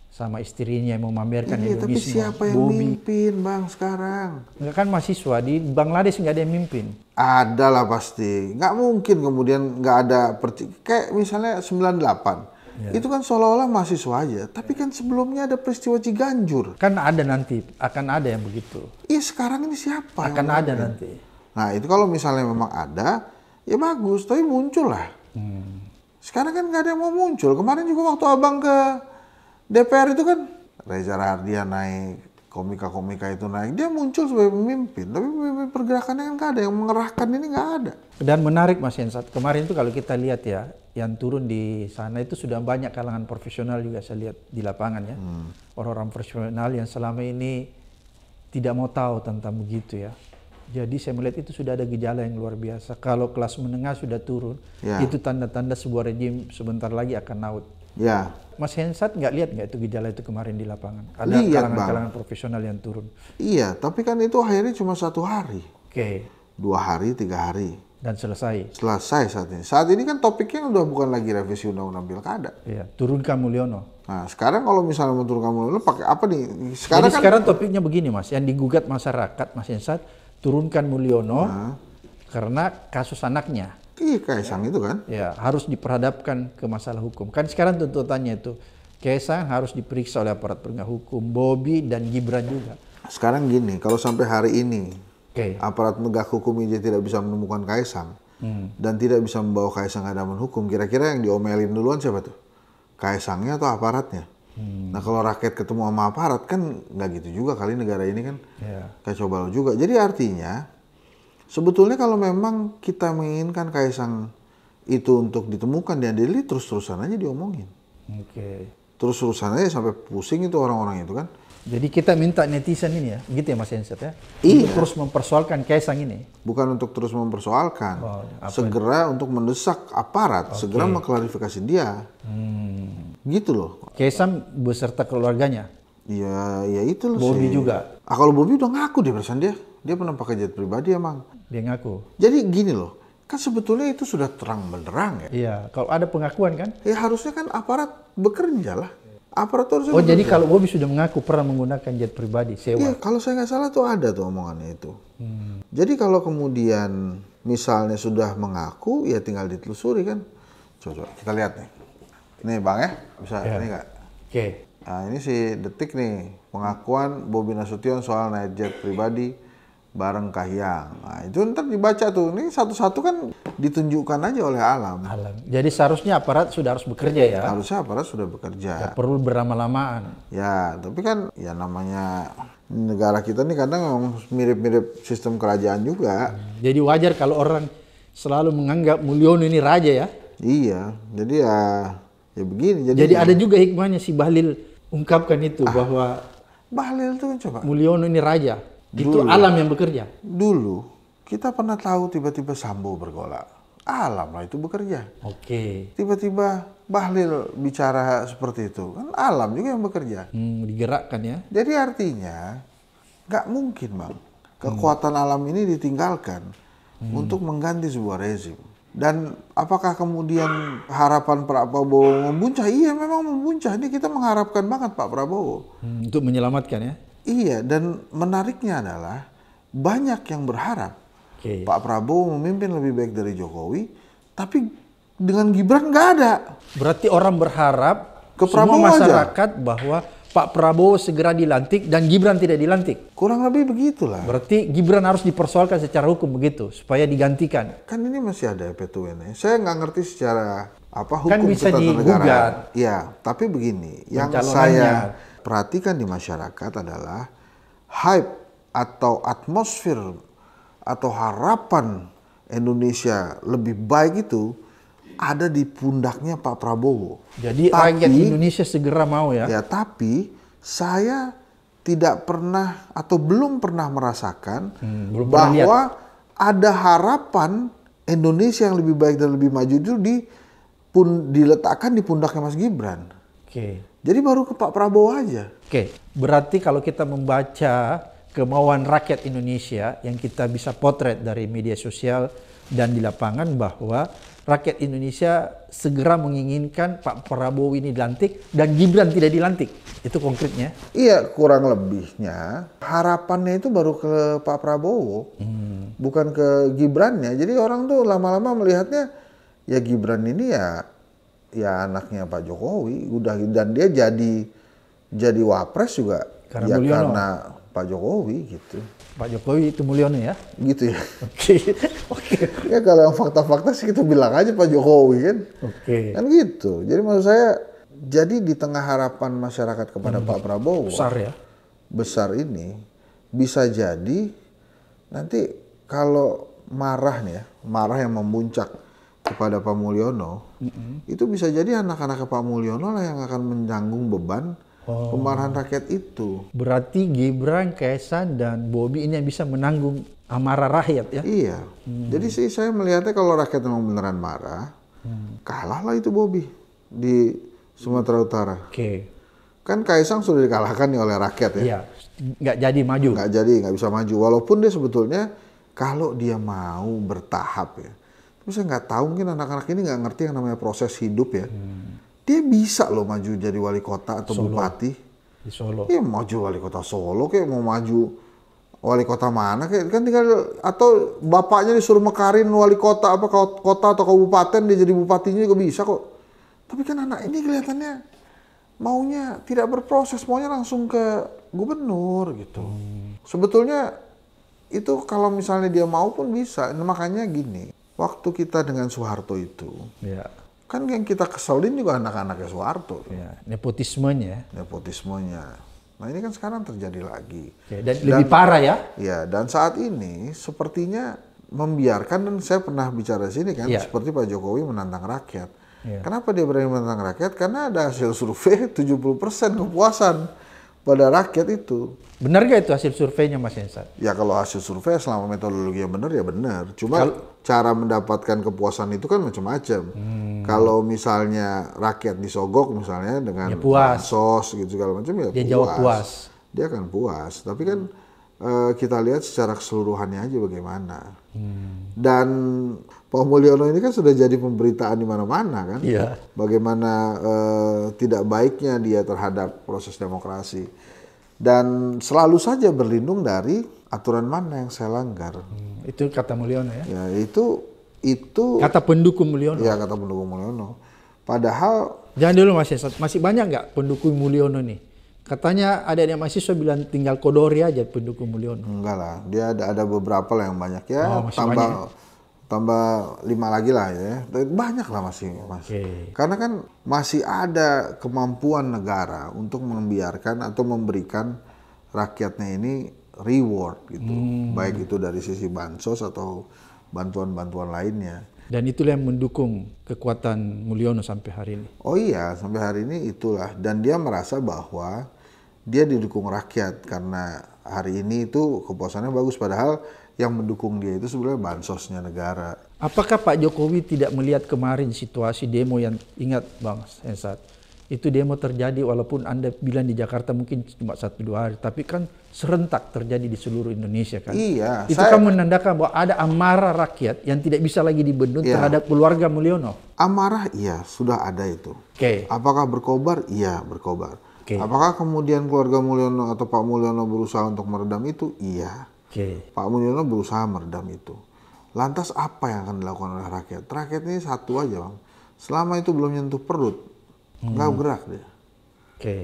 sama istrinya yang memamerkan iya, Indonesia. Tapi siapa yang Bobby. mimpin bang sekarang? Enggak kan mahasiswa di Bangladesh nggak ada yang mimpin. Ada lah pasti. Nggak mungkin kemudian nggak ada perci kayak misalnya 98. Ya. Itu kan seolah-olah mahasiswa aja, tapi kan sebelumnya ada peristiwa Ciganjur. Kan ada nanti, akan ada yang begitu. Iya sekarang ini siapa? Akan ada nanti. Nah itu kalau misalnya memang ada, ya bagus, tapi muncul lah. Hmm. Sekarang kan nggak ada yang mau muncul. Kemarin juga waktu abang ke DPR itu kan Reza Rahardian naik, komika-komika itu naik, dia muncul sebagai pemimpin. Tapi pemimpin pergerakannya kan nggak ada, yang mengerahkan ini nggak ada. Dan menarik Mas Yensat, kemarin itu kalau kita lihat ya, yang turun di sana itu sudah banyak kalangan profesional juga saya lihat di lapangan ya. orang hmm. Orang-orang profesional yang selama ini tidak mau tahu tentang begitu ya. Jadi saya melihat itu sudah ada gejala yang luar biasa. Kalau kelas menengah sudah turun, ya. itu tanda-tanda sebuah rejim sebentar lagi akan naut. Ya. Mas Hensat nggak lihat nggak itu gejala itu kemarin di lapangan? Ada kalangan-kalangan profesional yang turun. Iya, tapi kan itu akhirnya cuma satu hari. Oke. Okay. Dua hari, tiga hari. Dan selesai. Selesai saat ini. Saat ini kan topiknya udah bukan lagi revisi undang-undang pilkada. Iya, turunkan Mulyono. Nah, sekarang kalau misalnya menurunkan Mulyono pakai apa nih? Sekarang Jadi kan, sekarang topiknya begini, Mas. Yang digugat masyarakat, Mas Hensat, turunkan Mulyono nah. karena kasus anaknya. Iya, Kaisang itu kan. Ya, harus diperhadapkan ke masalah hukum. Kan sekarang tuntutannya itu Kaisang harus diperiksa oleh aparat penegak hukum, Bobi dan Gibran juga. Sekarang gini, kalau sampai hari ini okay. aparat penegak hukum ini tidak bisa menemukan Kaisang hmm. dan tidak bisa membawa Kaisang ke hadapan hukum, kira-kira yang diomelin duluan siapa tuh? Kaisangnya atau aparatnya? Hmm. Nah kalau rakyat ketemu sama aparat kan nggak gitu juga kali negara ini kan yeah. coba lo juga. Jadi artinya Sebetulnya kalau memang kita menginginkan Kaisang itu untuk ditemukan dan Deli terus-terusan aja diomongin. Oke. Okay. Terus-terusan aja sampai pusing itu orang-orang itu kan. Jadi kita minta netizen ini ya, gitu ya Mas Ensep ya? Iya. Untuk terus mempersoalkan Kaisang ini? Bukan untuk terus mempersoalkan. Oh, segera ini? untuk mendesak aparat, okay. segera mengklarifikasi dia. Hmm. Gitu loh. Kaisang beserta keluarganya? Iya, ya itu loh Bobby sih. juga? Ah, kalau Bobby udah ngaku dia perasaan dia. Dia pernah pakai jet pribadi emang. Dia ngaku. Jadi gini loh, kan sebetulnya itu sudah terang benderang ya. Iya, kalau ada pengakuan kan? Ya harusnya kan aparat bekerja lah. Aparat harusnya. Oh bekerja. jadi kalau Bobby sudah mengaku pernah menggunakan jet pribadi sewa. Iya, kalau saya nggak salah tuh ada tuh omongannya itu. Hmm. Jadi kalau kemudian misalnya sudah mengaku, ya tinggal ditelusuri kan. Coba, coba kita lihat nih. Nih bang ya, bisa ya. ini nggak? Oke. Okay. Nah ini si detik nih pengakuan Bobi Nasution soal naik jet pribadi bareng kahiyang. Nah, itu ntar dibaca tuh. Ini satu-satu kan ditunjukkan aja oleh alam. Alam. Jadi seharusnya aparat sudah harus bekerja ya. Harusnya aparat sudah bekerja. Gak perlu berlama-lamaan. Ya, tapi kan ya namanya negara kita nih kadang mirip-mirip sistem kerajaan juga. Hmm. Jadi wajar kalau orang selalu menganggap Mulyono ini raja ya. Iya. Jadi ya ya begini. Jadi, jadi ya. ada juga hikmahnya si Bahlil ungkapkan itu ah, bahwa Bahlil kan coba. Mulyono ini raja Dulu, itu alam yang bekerja. Dulu kita pernah tahu tiba-tiba Sambo bergolak. Alam lah itu bekerja. Oke. Okay. Tiba-tiba Bahlil bicara seperti itu. Kan alam juga yang bekerja. Hmm, digerakkan ya. Jadi artinya nggak mungkin bang. Kekuatan hmm. alam ini ditinggalkan hmm. untuk mengganti sebuah rezim. Dan apakah kemudian harapan Pak Prabowo membuncah? Iya memang membuncah. Ini kita mengharapkan banget Pak Prabowo. Hmm, untuk menyelamatkan ya? Iya, dan menariknya adalah banyak yang berharap okay. Pak Prabowo memimpin lebih baik dari Jokowi, tapi dengan Gibran nggak ada. Berarti orang berharap ke Prabowo semua masyarakat aja. bahwa Pak Prabowo segera dilantik dan Gibran tidak dilantik. Kurang lebih begitulah. Berarti Gibran harus dipersoalkan secara hukum begitu supaya digantikan. Kan ini masih ada PTUN. Ya. Saya nggak ngerti secara apa kan hukum kan bisa negara. Iya, tapi begini, yang saya perhatikan di masyarakat adalah hype atau atmosfer atau harapan Indonesia lebih baik itu ada di pundaknya Pak Prabowo. Jadi tapi, rakyat Indonesia segera mau ya. Ya, tapi saya tidak pernah atau belum pernah merasakan hmm, belum bahwa pernah ada harapan Indonesia yang lebih baik dan lebih maju itu di pun diletakkan di pundaknya Mas Gibran. Oke. Okay. Jadi baru ke Pak Prabowo aja. Oke, berarti kalau kita membaca kemauan rakyat Indonesia yang kita bisa potret dari media sosial dan di lapangan bahwa rakyat Indonesia segera menginginkan Pak Prabowo ini dilantik dan Gibran tidak dilantik. Itu konkretnya? Iya, kurang lebihnya harapannya itu baru ke Pak Prabowo, hmm. bukan ke Gibrannya. Jadi orang tuh lama-lama melihatnya ya Gibran ini ya ya anaknya Pak Jokowi udah dan dia jadi jadi wapres juga karena ya karena Pak Jokowi gitu. Pak Jokowi itu Mulyono ya? Gitu ya. Oke. Oke. Okay. Ya kalau yang fakta-fakta sih kita bilang aja Pak Jokowi kan. Oke. Okay. Kan gitu. Jadi maksud saya jadi di tengah harapan masyarakat kepada hmm. Pak Prabowo besar ya. Besar ini bisa jadi nanti kalau marah nih ya, marah yang memuncak kepada Pak Mulyono itu bisa jadi anak-anak Pak Mulyono lah yang akan menjanggung beban oh. kemarahan rakyat itu. Berarti Gibran, Kaisang, dan Bobi ini yang bisa menanggung amarah rakyat ya? Iya. Hmm. Jadi sih saya melihatnya kalau rakyat memang beneran marah, hmm. kalahlah itu Bobi di Sumatera Utara. Oke. Okay. Kan Kaisang sudah dikalahkan nih oleh rakyat ya. Iya. Nggak jadi maju. Nggak jadi, nggak bisa maju. Walaupun dia sebetulnya kalau dia mau bertahap ya, terus saya nggak tahu mungkin anak-anak ini nggak ngerti yang namanya proses hidup ya hmm. dia bisa loh maju jadi wali kota atau Solo. bupati di Solo Iya maju wali kota Solo kayak mau maju wali kota mana kayak kan tinggal atau bapaknya disuruh mekarin wali kota apa kota atau kabupaten dia jadi bupatinya juga bisa kok tapi kan anak ini kelihatannya maunya tidak berproses maunya langsung ke gubernur gitu hmm. sebetulnya itu kalau misalnya dia mau pun bisa nah, makanya gini waktu kita dengan Soeharto itu, ya. kan yang kita keselin juga anak-anaknya Soeharto. Ya. Nepotismenya. Nepotismenya. Nah ini kan sekarang terjadi lagi. Ya, dan, dan lebih parah ya? Ya, dan saat ini sepertinya membiarkan dan saya pernah bicara di sini kan, ya. seperti Pak Jokowi menantang rakyat. Ya. Kenapa dia berani menantang rakyat? Karena ada hasil survei 70% kepuasan pada rakyat itu. Benar gak itu hasil surveinya Mas Hensat? Ya kalau hasil survei selama metodologi yang benar ya benar. Cuma Kal cara mendapatkan kepuasan itu kan macam-macam. Hmm. Kalau misalnya rakyat disogok misalnya dengan ya puas. sos gitu segala macam ya Dia puas. Jawab puas. Dia akan puas. Tapi kan hmm. uh, kita lihat secara keseluruhannya aja bagaimana. Hmm. Dan Pak Mulyono ini kan sudah jadi pemberitaan di mana-mana kan. Iya. Bagaimana eh, tidak baiknya dia terhadap proses demokrasi dan selalu saja berlindung dari aturan mana yang saya langgar. Hmm, itu kata Mulyono ya. Ya itu itu kata pendukung Mulyono. Iya kata pendukung Mulyono. Padahal jangan dulu Mas Yesat, masih banyak nggak pendukung Mulyono nih? Katanya ada yang masih mahasiswa bilang tinggal kodori aja pendukung Mulyono. Enggak lah, dia ada ada beberapa lah yang banyak ya. Oh, tambah banyak ya? tambah lima lagi lah ya banyak lah masih mas karena kan masih ada kemampuan negara untuk membiarkan atau memberikan rakyatnya ini reward gitu hmm. baik itu dari sisi bansos atau bantuan-bantuan lainnya dan itulah yang mendukung kekuatan Mulyono sampai hari ini oh iya sampai hari ini itulah dan dia merasa bahwa dia didukung rakyat karena hari ini itu kepuasannya bagus padahal yang mendukung dia itu sebenarnya bansosnya negara. Apakah Pak Jokowi tidak melihat kemarin situasi demo yang ingat Bang Ensat? Itu demo terjadi walaupun Anda bilang di Jakarta mungkin cuma satu dua hari, tapi kan serentak terjadi di seluruh Indonesia kan? Iya. Itu saya, kan menandakan bahwa ada amarah rakyat yang tidak bisa lagi dibendung iya. terhadap keluarga Mulyono. Amarah iya, sudah ada itu. Oke. Okay. Apakah berkobar? Iya, berkobar. Okay. Apakah kemudian keluarga Mulyono atau Pak Mulyono berusaha untuk meredam itu? Iya. Okay. Pak Mulyono berusaha meredam itu. Lantas apa yang akan dilakukan oleh rakyat? Rakyat ini satu aja bang. Selama itu belum nyentuh perut, hmm. nggak dia. dia. Okay.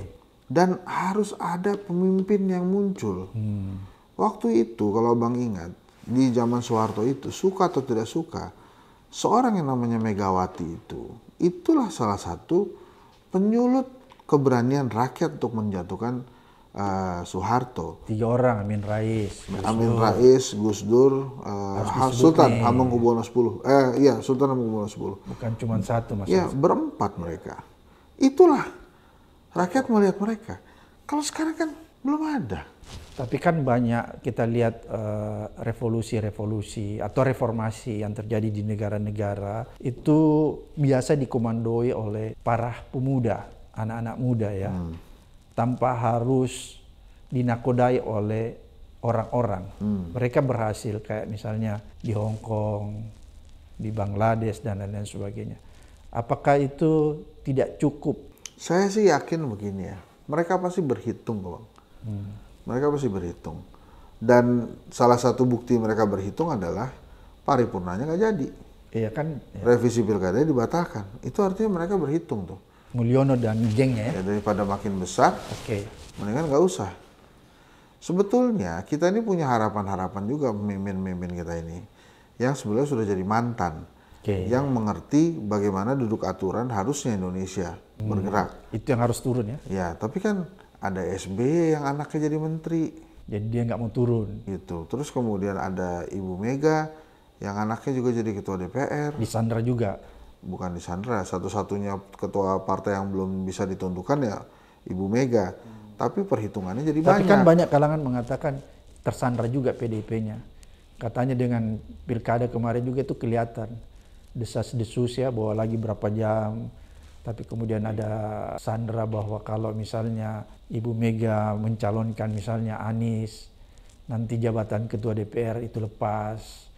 Dan harus ada pemimpin yang muncul. Hmm. Waktu itu kalau bang ingat di zaman Soeharto itu suka atau tidak suka, seorang yang namanya Megawati itu itulah salah satu penyulut keberanian rakyat untuk menjatuhkan uh, Soeharto. Tiga orang, Amin Rais. Gus Amin Dur. Rais, Gus Dur, uh, Sultan Hamengkubuwono X. Eh, iya, Sultan Hamengkubuwono X. Bukan cuma satu, Mas. Iya, berempat mereka. Itulah rakyat melihat mereka. Kalau sekarang kan belum ada. Tapi kan banyak kita lihat eh, revolusi-revolusi uh, atau reformasi yang terjadi di negara-negara itu biasa dikomandoi oleh para pemuda, anak-anak muda ya. Hmm tanpa harus dinakodai oleh orang-orang. Hmm. Mereka berhasil kayak misalnya di Hong Kong, di Bangladesh dan lain-lain sebagainya. Apakah itu tidak cukup? Saya sih yakin begini ya. Mereka pasti berhitung, bang. Hmm. Mereka pasti berhitung. Dan salah satu bukti mereka berhitung adalah paripurnanya nggak jadi. Iya kan? Iya. Revisi pilkada dibatalkan. Itu artinya mereka berhitung tuh Mulyono dan gengnya ya? ya daripada makin besar, Oke. Okay. mendingan nggak usah. Sebetulnya kita ini punya harapan-harapan juga pemimpin-pemimpin kita ini yang sebenarnya sudah jadi mantan, okay. yang mengerti bagaimana duduk aturan harusnya Indonesia hmm. bergerak. Itu yang harus turun ya? Ya, tapi kan ada SB yang anaknya jadi menteri. Jadi dia nggak mau turun. Gitu. Terus kemudian ada Ibu Mega yang anaknya juga jadi ketua DPR. Disandra juga bukan di Sandra satu-satunya ketua partai yang belum bisa ditentukan ya Ibu Mega hmm. tapi perhitungannya jadi tapi kan banyak. kan banyak kalangan mengatakan tersandra juga PDIP-nya katanya dengan pilkada kemarin juga itu kelihatan desas-desus ya bahwa lagi berapa jam tapi kemudian ada sandra bahwa kalau misalnya Ibu Mega mencalonkan misalnya Anies nanti jabatan ketua DPR itu lepas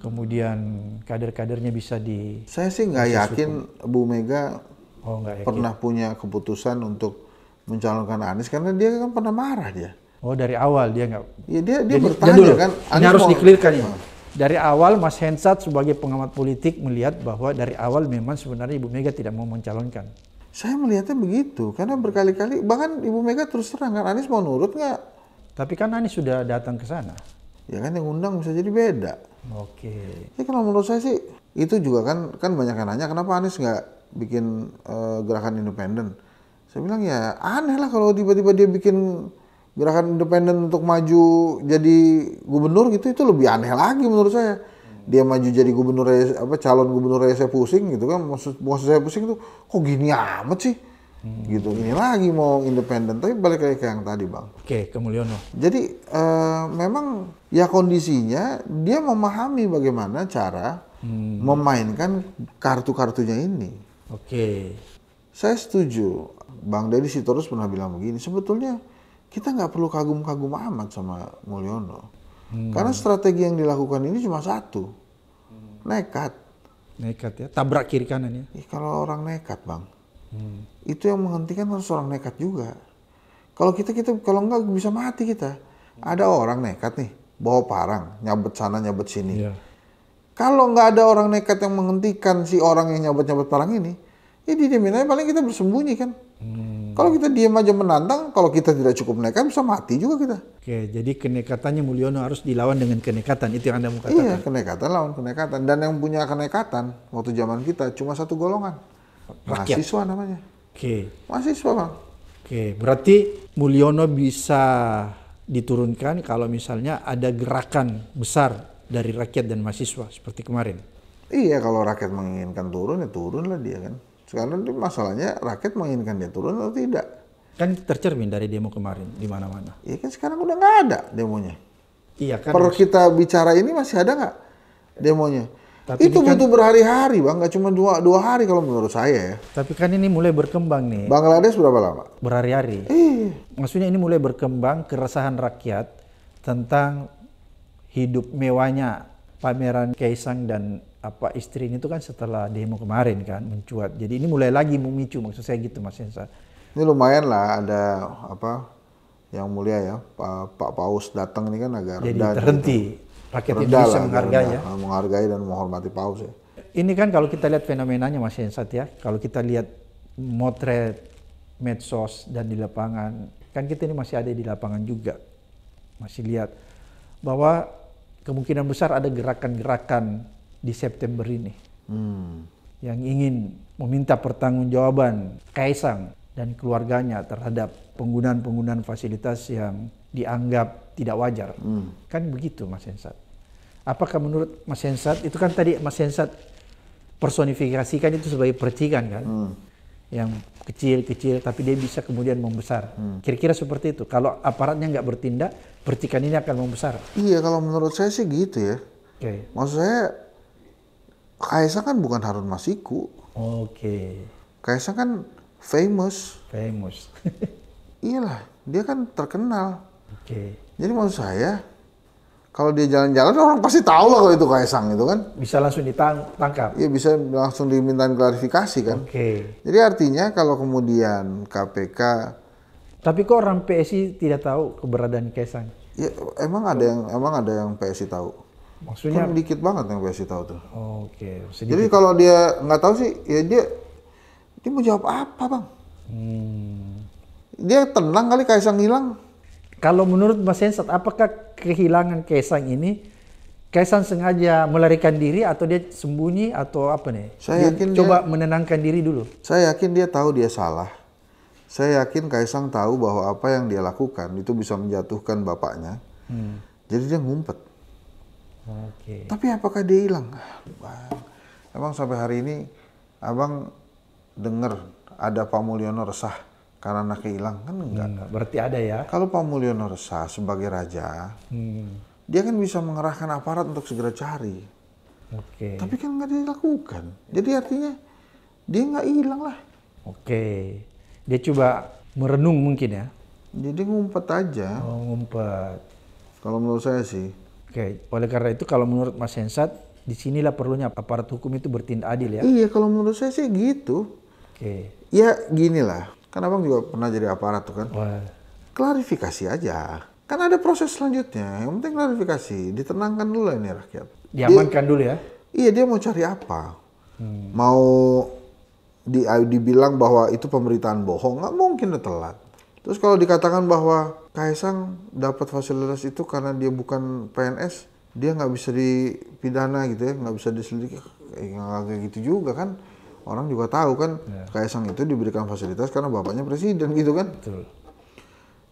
kemudian kader-kadernya bisa di. Saya sih nggak yakin Bu Mega oh, gak yakin. pernah punya keputusan untuk mencalonkan Anies karena dia kan pernah marah dia. Oh dari awal dia nggak. ya dia dia Jadi, bertanya dulu, kan. Ini harus dikelirkan ya. Dari awal Mas Hensat sebagai pengamat politik melihat bahwa dari awal memang sebenarnya Ibu Mega tidak mau mencalonkan. Saya melihatnya begitu karena berkali-kali bahkan Ibu Mega terus terang kan Anies mau nurut nggak? Tapi kan Anies sudah datang ke sana. Ya kan yang undang bisa jadi beda. Oke. Okay. Ya, kalau menurut saya sih itu juga kan kan banyak yang nanya kenapa Anies nggak bikin uh, gerakan independen. Saya bilang ya aneh lah kalau tiba-tiba dia bikin gerakan independen untuk maju jadi gubernur gitu itu lebih aneh lagi menurut saya dia maju jadi gubernur apa calon gubernur saya pusing gitu kan maksud maksud saya pusing tuh kok gini amat sih Hmm. gitu ini lagi mau independen tapi balik lagi ke yang tadi bang. Oke, okay, ke Jadi uh, memang ya kondisinya dia memahami bagaimana cara hmm. memainkan kartu-kartunya ini. Oke. Okay. Saya setuju. Bang Deddy Sitorus pernah bilang begini, sebetulnya kita nggak perlu kagum-kagum amat sama Mulyono. Hmm. Karena strategi yang dilakukan ini cuma satu. Nekat. Nekat ya, tabrak kiri kanan ya. Eh, kalau orang nekat bang. Hmm itu yang menghentikan harus orang nekat juga. Kalau kita kita kalau nggak bisa mati kita. Ada orang nekat nih bawa parang nyabet sana nyabet sini. Yeah. Kalau nggak ada orang nekat yang menghentikan si orang yang nyabet nyabet parang ini, ya di aja paling kita bersembunyi kan. Hmm. Kalau kita diam aja menantang, kalau kita tidak cukup nekat bisa mati juga kita. Oke, jadi kenekatannya Mulyono harus dilawan dengan kenekatan itu yang anda mau katakan. Iya, kenekatan lawan kenekatan dan yang punya kenekatan waktu zaman kita cuma satu golongan, Rakyat. mahasiswa namanya. Oke. Okay. Mahasiswa bang. Oke, okay. berarti Mulyono bisa diturunkan kalau misalnya ada gerakan besar dari rakyat dan mahasiswa seperti kemarin. Iya, kalau rakyat menginginkan turun ya turunlah dia kan. Sekarang masalahnya rakyat menginginkan dia turun atau tidak. Kan tercermin dari demo kemarin di mana-mana. Iya kan sekarang udah nggak ada demonya. Iya kan. Per kita bicara ini masih ada nggak demonya? Tapi itu kan butuh kan, berhari-hari bang, nggak cuma dua dua hari kalau menurut saya ya. Tapi kan ini mulai berkembang nih. Bangladesh berapa lama? Berhari-hari. Eh. Maksudnya ini mulai berkembang keresahan rakyat tentang hidup mewahnya pameran Kaisang dan apa istri ini itu kan setelah demo kemarin kan mencuat. Jadi ini mulai lagi memicu maksud saya gitu Mas Hensa. Ini lumayan lah ada apa yang mulia ya Pak, Pak Paus datang ini kan agak Jadi terhenti. Gitu rakyat rendah Indonesia lah, menghargai ya. Menghargai dan menghormati paus ya. Ini kan kalau kita lihat fenomenanya Mas Hensat ya, kalau kita lihat motret medsos dan di lapangan, kan kita ini masih ada di lapangan juga. Masih lihat bahwa kemungkinan besar ada gerakan-gerakan di September ini hmm. yang ingin meminta pertanggungjawaban Kaisang dan keluarganya terhadap penggunaan-penggunaan fasilitas yang dianggap tidak wajar. Hmm. Kan begitu Mas Hensat. Apakah menurut Mas Hensat itu kan tadi Mas Hensat personifikasikan itu sebagai percikan kan? Hmm. Yang kecil-kecil tapi dia bisa kemudian membesar. Hmm. Kira-kira hmm. seperti itu. Kalau aparatnya nggak bertindak, percikan ini akan membesar. Iya, kalau menurut saya sih gitu ya. Okay. Maksud saya Kaisang kan bukan Harun Masiku. Oke. Okay. Kaisang kan famous. Famous. Iyalah, dia kan terkenal. Oke. Okay. Jadi maksud saya kalau dia jalan-jalan orang pasti tahu lah kalau itu Kaisang itu kan. Bisa langsung ditangkap. Iya bisa langsung diminta klarifikasi kan. Oke. Okay. Jadi artinya kalau kemudian KPK. Tapi kok orang PSI tidak tahu keberadaan Kaisang? Iya, emang ada yang emang ada yang PSI tahu. Maksudnya? Kan dikit banget yang PSI tahu tuh. Oke. Okay. Jadi kalau dia nggak tahu sih ya dia dia mau jawab apa bang? Hmm. Dia tenang kali Kaisang hilang. Kalau menurut Mas Hensat, apakah kehilangan Kaisang ini Kaisang sengaja melarikan diri atau dia sembunyi atau apa nih? Saya dia yakin coba dia, menenangkan diri dulu. Saya yakin dia tahu dia salah. Saya yakin Kaisang tahu bahwa apa yang dia lakukan itu bisa menjatuhkan bapaknya. Hmm. Jadi dia ngumpet. Okay. Tapi apakah dia hilang? Abang sampai hari ini abang dengar ada Pak Mulyono resah karena anaknya hilang kan enggak. Hmm, berarti ada ya. Kalau Pak Mulyono resah sebagai raja, hmm. dia kan bisa mengerahkan aparat untuk segera cari. Oke. Okay. Tapi kan nggak dilakukan. Jadi artinya dia nggak hilang lah. Oke. Okay. Dia coba merenung mungkin ya. Jadi ngumpet aja. Oh, ngumpet. Kalau menurut saya sih. Oke. Okay. Oleh karena itu kalau menurut Mas Hensat, disinilah perlunya aparat hukum itu bertindak adil ya. Iya, kalau menurut saya sih gitu. Oke. Okay. Ya ginilah. Kan abang juga pernah jadi aparat tuh kan. Wah. Klarifikasi aja. Kan ada proses selanjutnya. Yang penting klarifikasi. Ditenangkan dulu lah ini rakyat. Diamankan dia, dulu ya? Iya, dia mau cari apa? Hmm. Mau di, eh, dibilang bahwa itu pemberitaan bohong, nggak mungkin udah telat. Terus kalau dikatakan bahwa Kaisang dapat fasilitas itu karena dia bukan PNS, dia nggak bisa dipidana gitu ya, nggak bisa diselidiki, eh, nggak kayak gitu juga kan orang juga tahu kan yeah. Kaisang itu diberikan fasilitas karena bapaknya presiden gitu kan. Betul.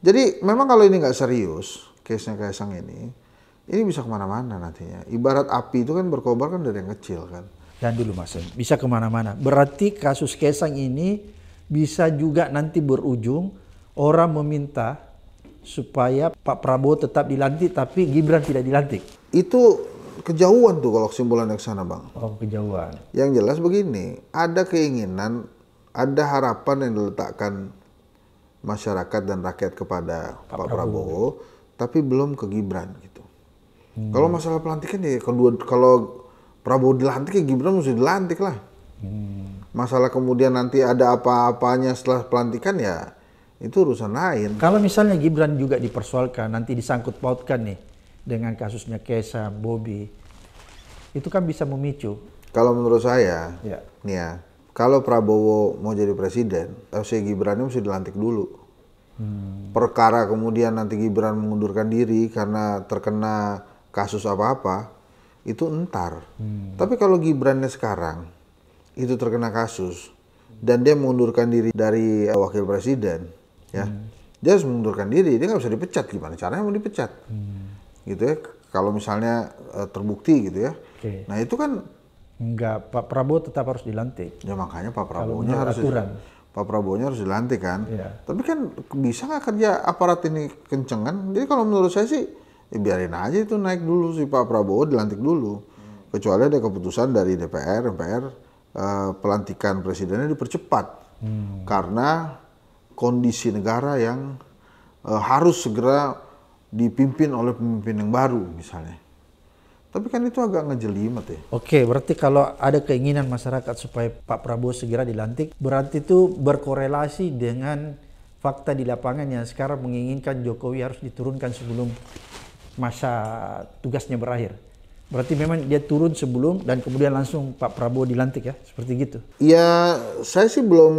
Jadi memang kalau ini nggak serius case-nya Kaisang ini, ini bisa kemana-mana nantinya. Ibarat api itu kan berkobar kan dari yang kecil kan. Dan dulu Mas, bisa kemana-mana. Berarti kasus Kaisang ini bisa juga nanti berujung orang meminta supaya Pak Prabowo tetap dilantik tapi Gibran tidak dilantik. Itu kejauhan tuh kalau kesimpulan ke sana bang. Oh kejauhan. Yang jelas begini, ada keinginan, ada harapan yang diletakkan masyarakat dan rakyat kepada Pak, Pak Prabowo, Prabowo, tapi belum ke Gibran gitu. Hmm. Kalau masalah pelantikan ya kalau kalau Prabowo dilantik ya Gibran mesti dilantik lah. Hmm. Masalah kemudian nanti ada apa-apanya setelah pelantikan ya itu urusan lain. Kalau misalnya Gibran juga dipersoalkan, nanti disangkut pautkan nih dengan kasusnya Kesa, Bobby, itu kan bisa memicu. Kalau menurut saya, ya. nih ya, kalau Prabowo mau jadi presiden, harusnya Gibran mesti dilantik dulu. Hmm. Perkara kemudian nanti Gibran mengundurkan diri karena terkena kasus apa-apa, itu entar. Hmm. Tapi kalau Gibrannya sekarang, itu terkena kasus, dan dia mengundurkan diri dari eh, wakil presiden, ya, hmm. dia harus mengundurkan diri, dia nggak bisa dipecat. Gimana caranya mau dipecat? Hmm gitu ya kalau misalnya uh, terbukti gitu ya okay. nah itu kan Enggak, Pak Prabowo tetap harus dilantik. Ya makanya Pak Prabowo-nya harus aturan. Pak Prabowo-nya harus dilantik kan. Ya. Tapi kan bisa nggak kerja aparat ini kenceng kan, Jadi kalau menurut saya sih ya biarin aja itu naik dulu si Pak Prabowo dilantik dulu. Kecuali ada keputusan dari DPR, MPR uh, eh, pelantikan presidennya dipercepat. Hmm. Karena kondisi negara yang uh, harus segera dipimpin oleh pemimpin yang baru misalnya. Tapi kan itu agak ngejelimet ya. Oke, berarti kalau ada keinginan masyarakat supaya Pak Prabowo segera dilantik, berarti itu berkorelasi dengan fakta di lapangan yang sekarang menginginkan Jokowi harus diturunkan sebelum masa tugasnya berakhir. Berarti memang dia turun sebelum dan kemudian langsung Pak Prabowo dilantik ya, seperti gitu. Iya, saya sih belum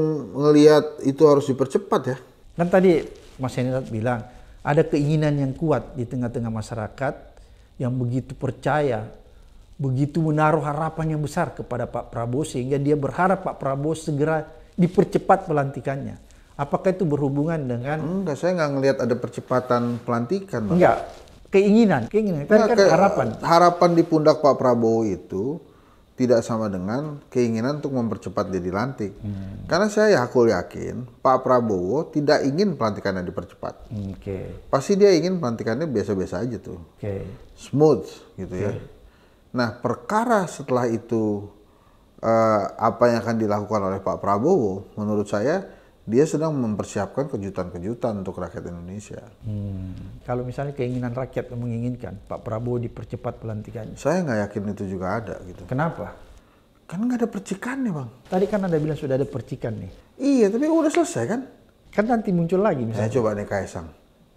melihat itu harus dipercepat ya. Kan tadi Mas Henry bilang ada keinginan yang kuat di tengah-tengah masyarakat yang begitu percaya, begitu menaruh harapan yang besar kepada Pak Prabowo sehingga dia berharap Pak Prabowo segera dipercepat pelantikannya. Apakah itu berhubungan dengan? Enggak, saya nggak ngelihat ada percepatan pelantikan. Enggak, keinginan, keinginan. Tadi kan, kan ke, harapan. Harapan di pundak Pak Prabowo itu tidak sama dengan keinginan untuk mempercepat dia dilantik. Hmm. Karena saya aku yakin Pak Prabowo tidak ingin pelantikannya dipercepat. Okay. Pasti dia ingin pelantikannya biasa-biasa aja tuh. Okay. Smooth gitu okay. ya. Nah, perkara setelah itu eh, apa yang akan dilakukan oleh Pak Prabowo menurut saya dia sedang mempersiapkan kejutan-kejutan untuk rakyat Indonesia. Hmm. Kalau misalnya keinginan rakyat menginginkan Pak Prabowo dipercepat pelantikannya, saya nggak yakin itu juga ada gitu. Kenapa? Kan nggak ada percikan nih bang. Tadi kan anda bilang sudah ada percikan nih. Iya, tapi udah selesai kan? Kan nanti muncul lagi misalnya. Saya coba nih Kaisang,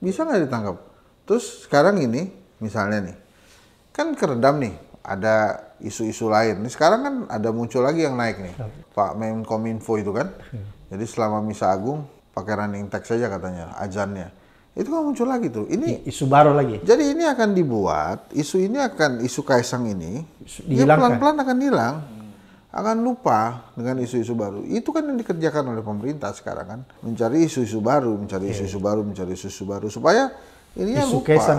bisa nggak ditangkap? Terus sekarang ini misalnya nih, kan keredam nih ada isu-isu lain. Nih sekarang kan ada muncul lagi yang naik nih, Pak Menkominfo itu kan. Hmm. Jadi selama misa agung pakai running text saja katanya ajannya. Itu kan muncul lagi tuh. Ini isu baru lagi. Jadi ini akan dibuat, isu ini akan isu Kaisang ini dia pelan-pelan akan hilang. Akan lupa dengan isu-isu baru. Itu kan yang dikerjakan oleh pemerintah sekarang kan, mencari isu-isu baru, mencari iya. isu-isu baru, mencari isu-isu baru supaya ini ya lupa. Kaisang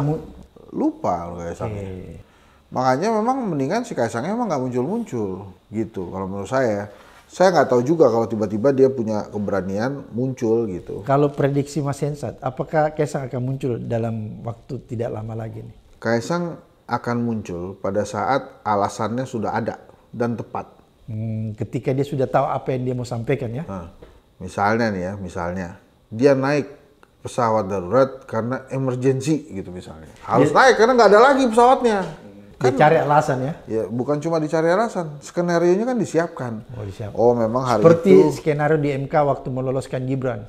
lupa loh iya. Makanya memang mendingan si Kaisangnya memang nggak muncul-muncul gitu kalau menurut saya saya nggak tahu juga kalau tiba-tiba dia punya keberanian muncul gitu. Kalau prediksi Mas Hensat, apakah Kaisang akan muncul dalam waktu tidak lama lagi nih? Kaisang akan muncul pada saat alasannya sudah ada dan tepat. Hmm, ketika dia sudah tahu apa yang dia mau sampaikan ya. Nah, misalnya nih ya, misalnya dia naik pesawat darurat karena emergency gitu misalnya. Harus ya. naik karena nggak ada lagi pesawatnya Ya, kan, dicari alasan ya? Ya, bukan cuma dicari alasan. Skenario-nya kan disiapkan. Oh, disiapkan. Oh, memang hari Seperti itu... Seperti skenario di MK waktu meloloskan Gibran.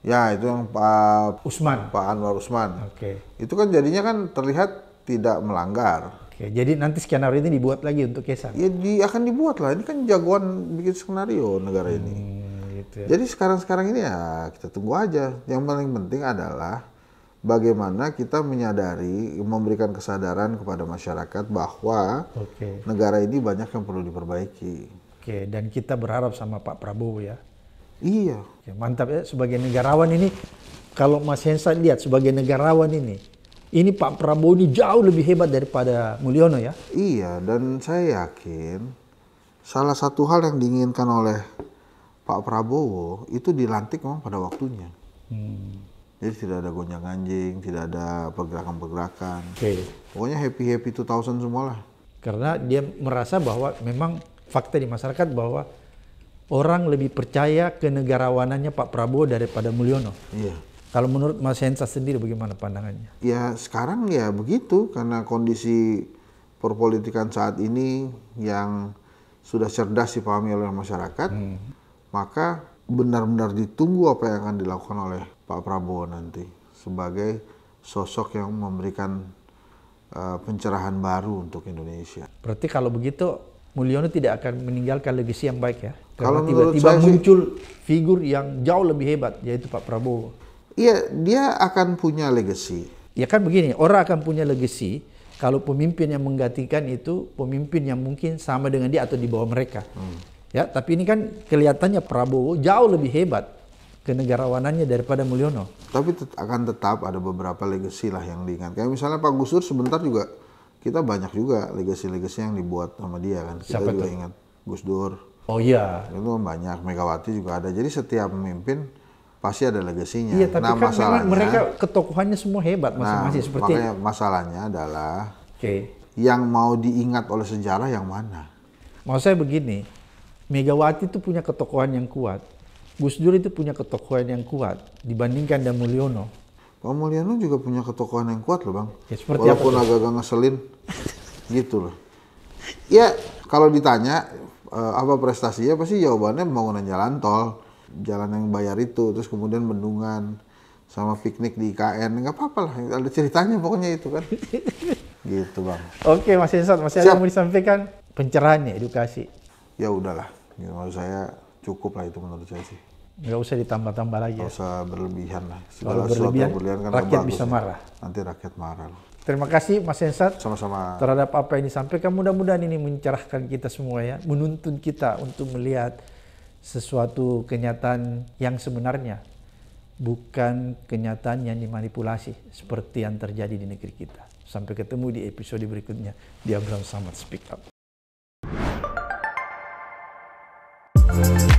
Ya, itu yang Pak... Usman. Pak Anwar Usman. Oke. Okay. Itu kan jadinya kan terlihat tidak melanggar. Oke, jadi nanti skenario ini dibuat lagi untuk Kesan? Ya, di, akan dibuat lah. Ini kan jagoan bikin skenario negara hmm, ini. Gitu ya. Jadi sekarang-sekarang ini ya kita tunggu aja. Yang paling penting adalah bagaimana kita menyadari, memberikan kesadaran kepada masyarakat bahwa okay. negara ini banyak yang perlu diperbaiki. Oke, okay, dan kita berharap sama Pak Prabowo ya. Iya. Okay. mantap ya, sebagai negarawan ini, kalau Mas Hensa lihat sebagai negarawan ini, ini Pak Prabowo ini jauh lebih hebat daripada Mulyono ya. Iya, dan saya yakin salah satu hal yang diinginkan oleh Pak Prabowo itu dilantik memang pada waktunya. Hmm jadi tidak ada gonjang anjing, tidak ada pergerakan-pergerakan. Okay. Pokoknya happy-happy 2000 semualah. Karena dia merasa bahwa memang fakta di masyarakat bahwa orang lebih percaya kenegarawanannya Pak Prabowo daripada Mulyono. Iya. Kalau menurut Mas Hensa sendiri bagaimana pandangannya? Ya sekarang ya begitu karena kondisi perpolitikan saat ini yang sudah cerdas dipahami oleh masyarakat, hmm. maka benar-benar ditunggu apa yang akan dilakukan oleh Pak Prabowo nanti sebagai sosok yang memberikan uh, pencerahan baru untuk Indonesia. Berarti kalau begitu Mulyono tidak akan meninggalkan legasi yang baik ya? Kalau tiba-tiba muncul sih, figur yang jauh lebih hebat yaitu Pak Prabowo. Iya, dia akan punya legasi. Ya kan begini, orang akan punya legasi kalau pemimpin yang menggantikan itu pemimpin yang mungkin sama dengan dia atau di bawah mereka. Hmm. Ya, tapi ini kan kelihatannya Prabowo jauh lebih hebat kenegarawanannya daripada Mulyono. Tapi tet akan tetap ada beberapa legasi lah yang diingat. Kayak misalnya Pak Gusur sebentar juga kita banyak juga legasi-legasi yang dibuat sama dia kan. Kita Siapa juga itu? ingat Gus Dur. Oh iya. Itu banyak Megawati juga ada. Jadi setiap pemimpin pasti ada legasinya. Iya, tapi nah, kan masalahnya, mereka ketokohannya semua hebat nah, masing-masing nah, seperti makanya masalahnya adalah okay. yang mau diingat oleh sejarah yang mana? Mau saya begini, Megawati itu punya ketokohan yang kuat Gus Dur itu punya ketokohan yang kuat dibandingkan dengan Mulyono. Pak Mulyono juga punya ketokohan yang kuat loh bang. Ya, seperti Walaupun agak-agak ngeselin, gitu loh. Ya kalau ditanya uh, apa prestasinya pasti jawabannya pembangunan jalan tol, jalan yang bayar itu, terus kemudian bendungan sama piknik di IKN nggak apa-apa lah ada ceritanya pokoknya itu kan gitu bang oke mas Insat masih Siap. ada yang mau disampaikan pencerahan ya, edukasi ya udahlah gitu, maksud saya cukup lah itu menurut saya sih nggak usah ditambah-tambah lagi nggak ya. usah berlebihan lah segala Kalau berlebihan, berlebihan kan rakyat bagus bisa ya. marah nanti rakyat marah loh. terima kasih Mas Hensat sama-sama terhadap apa yang disampaikan mudah-mudahan ini mencerahkan kita semua ya menuntun kita untuk melihat sesuatu kenyataan yang sebenarnya bukan kenyataan yang dimanipulasi seperti yang terjadi di negeri kita sampai ketemu di episode berikutnya di Abraham Samad Speak Up Thank you.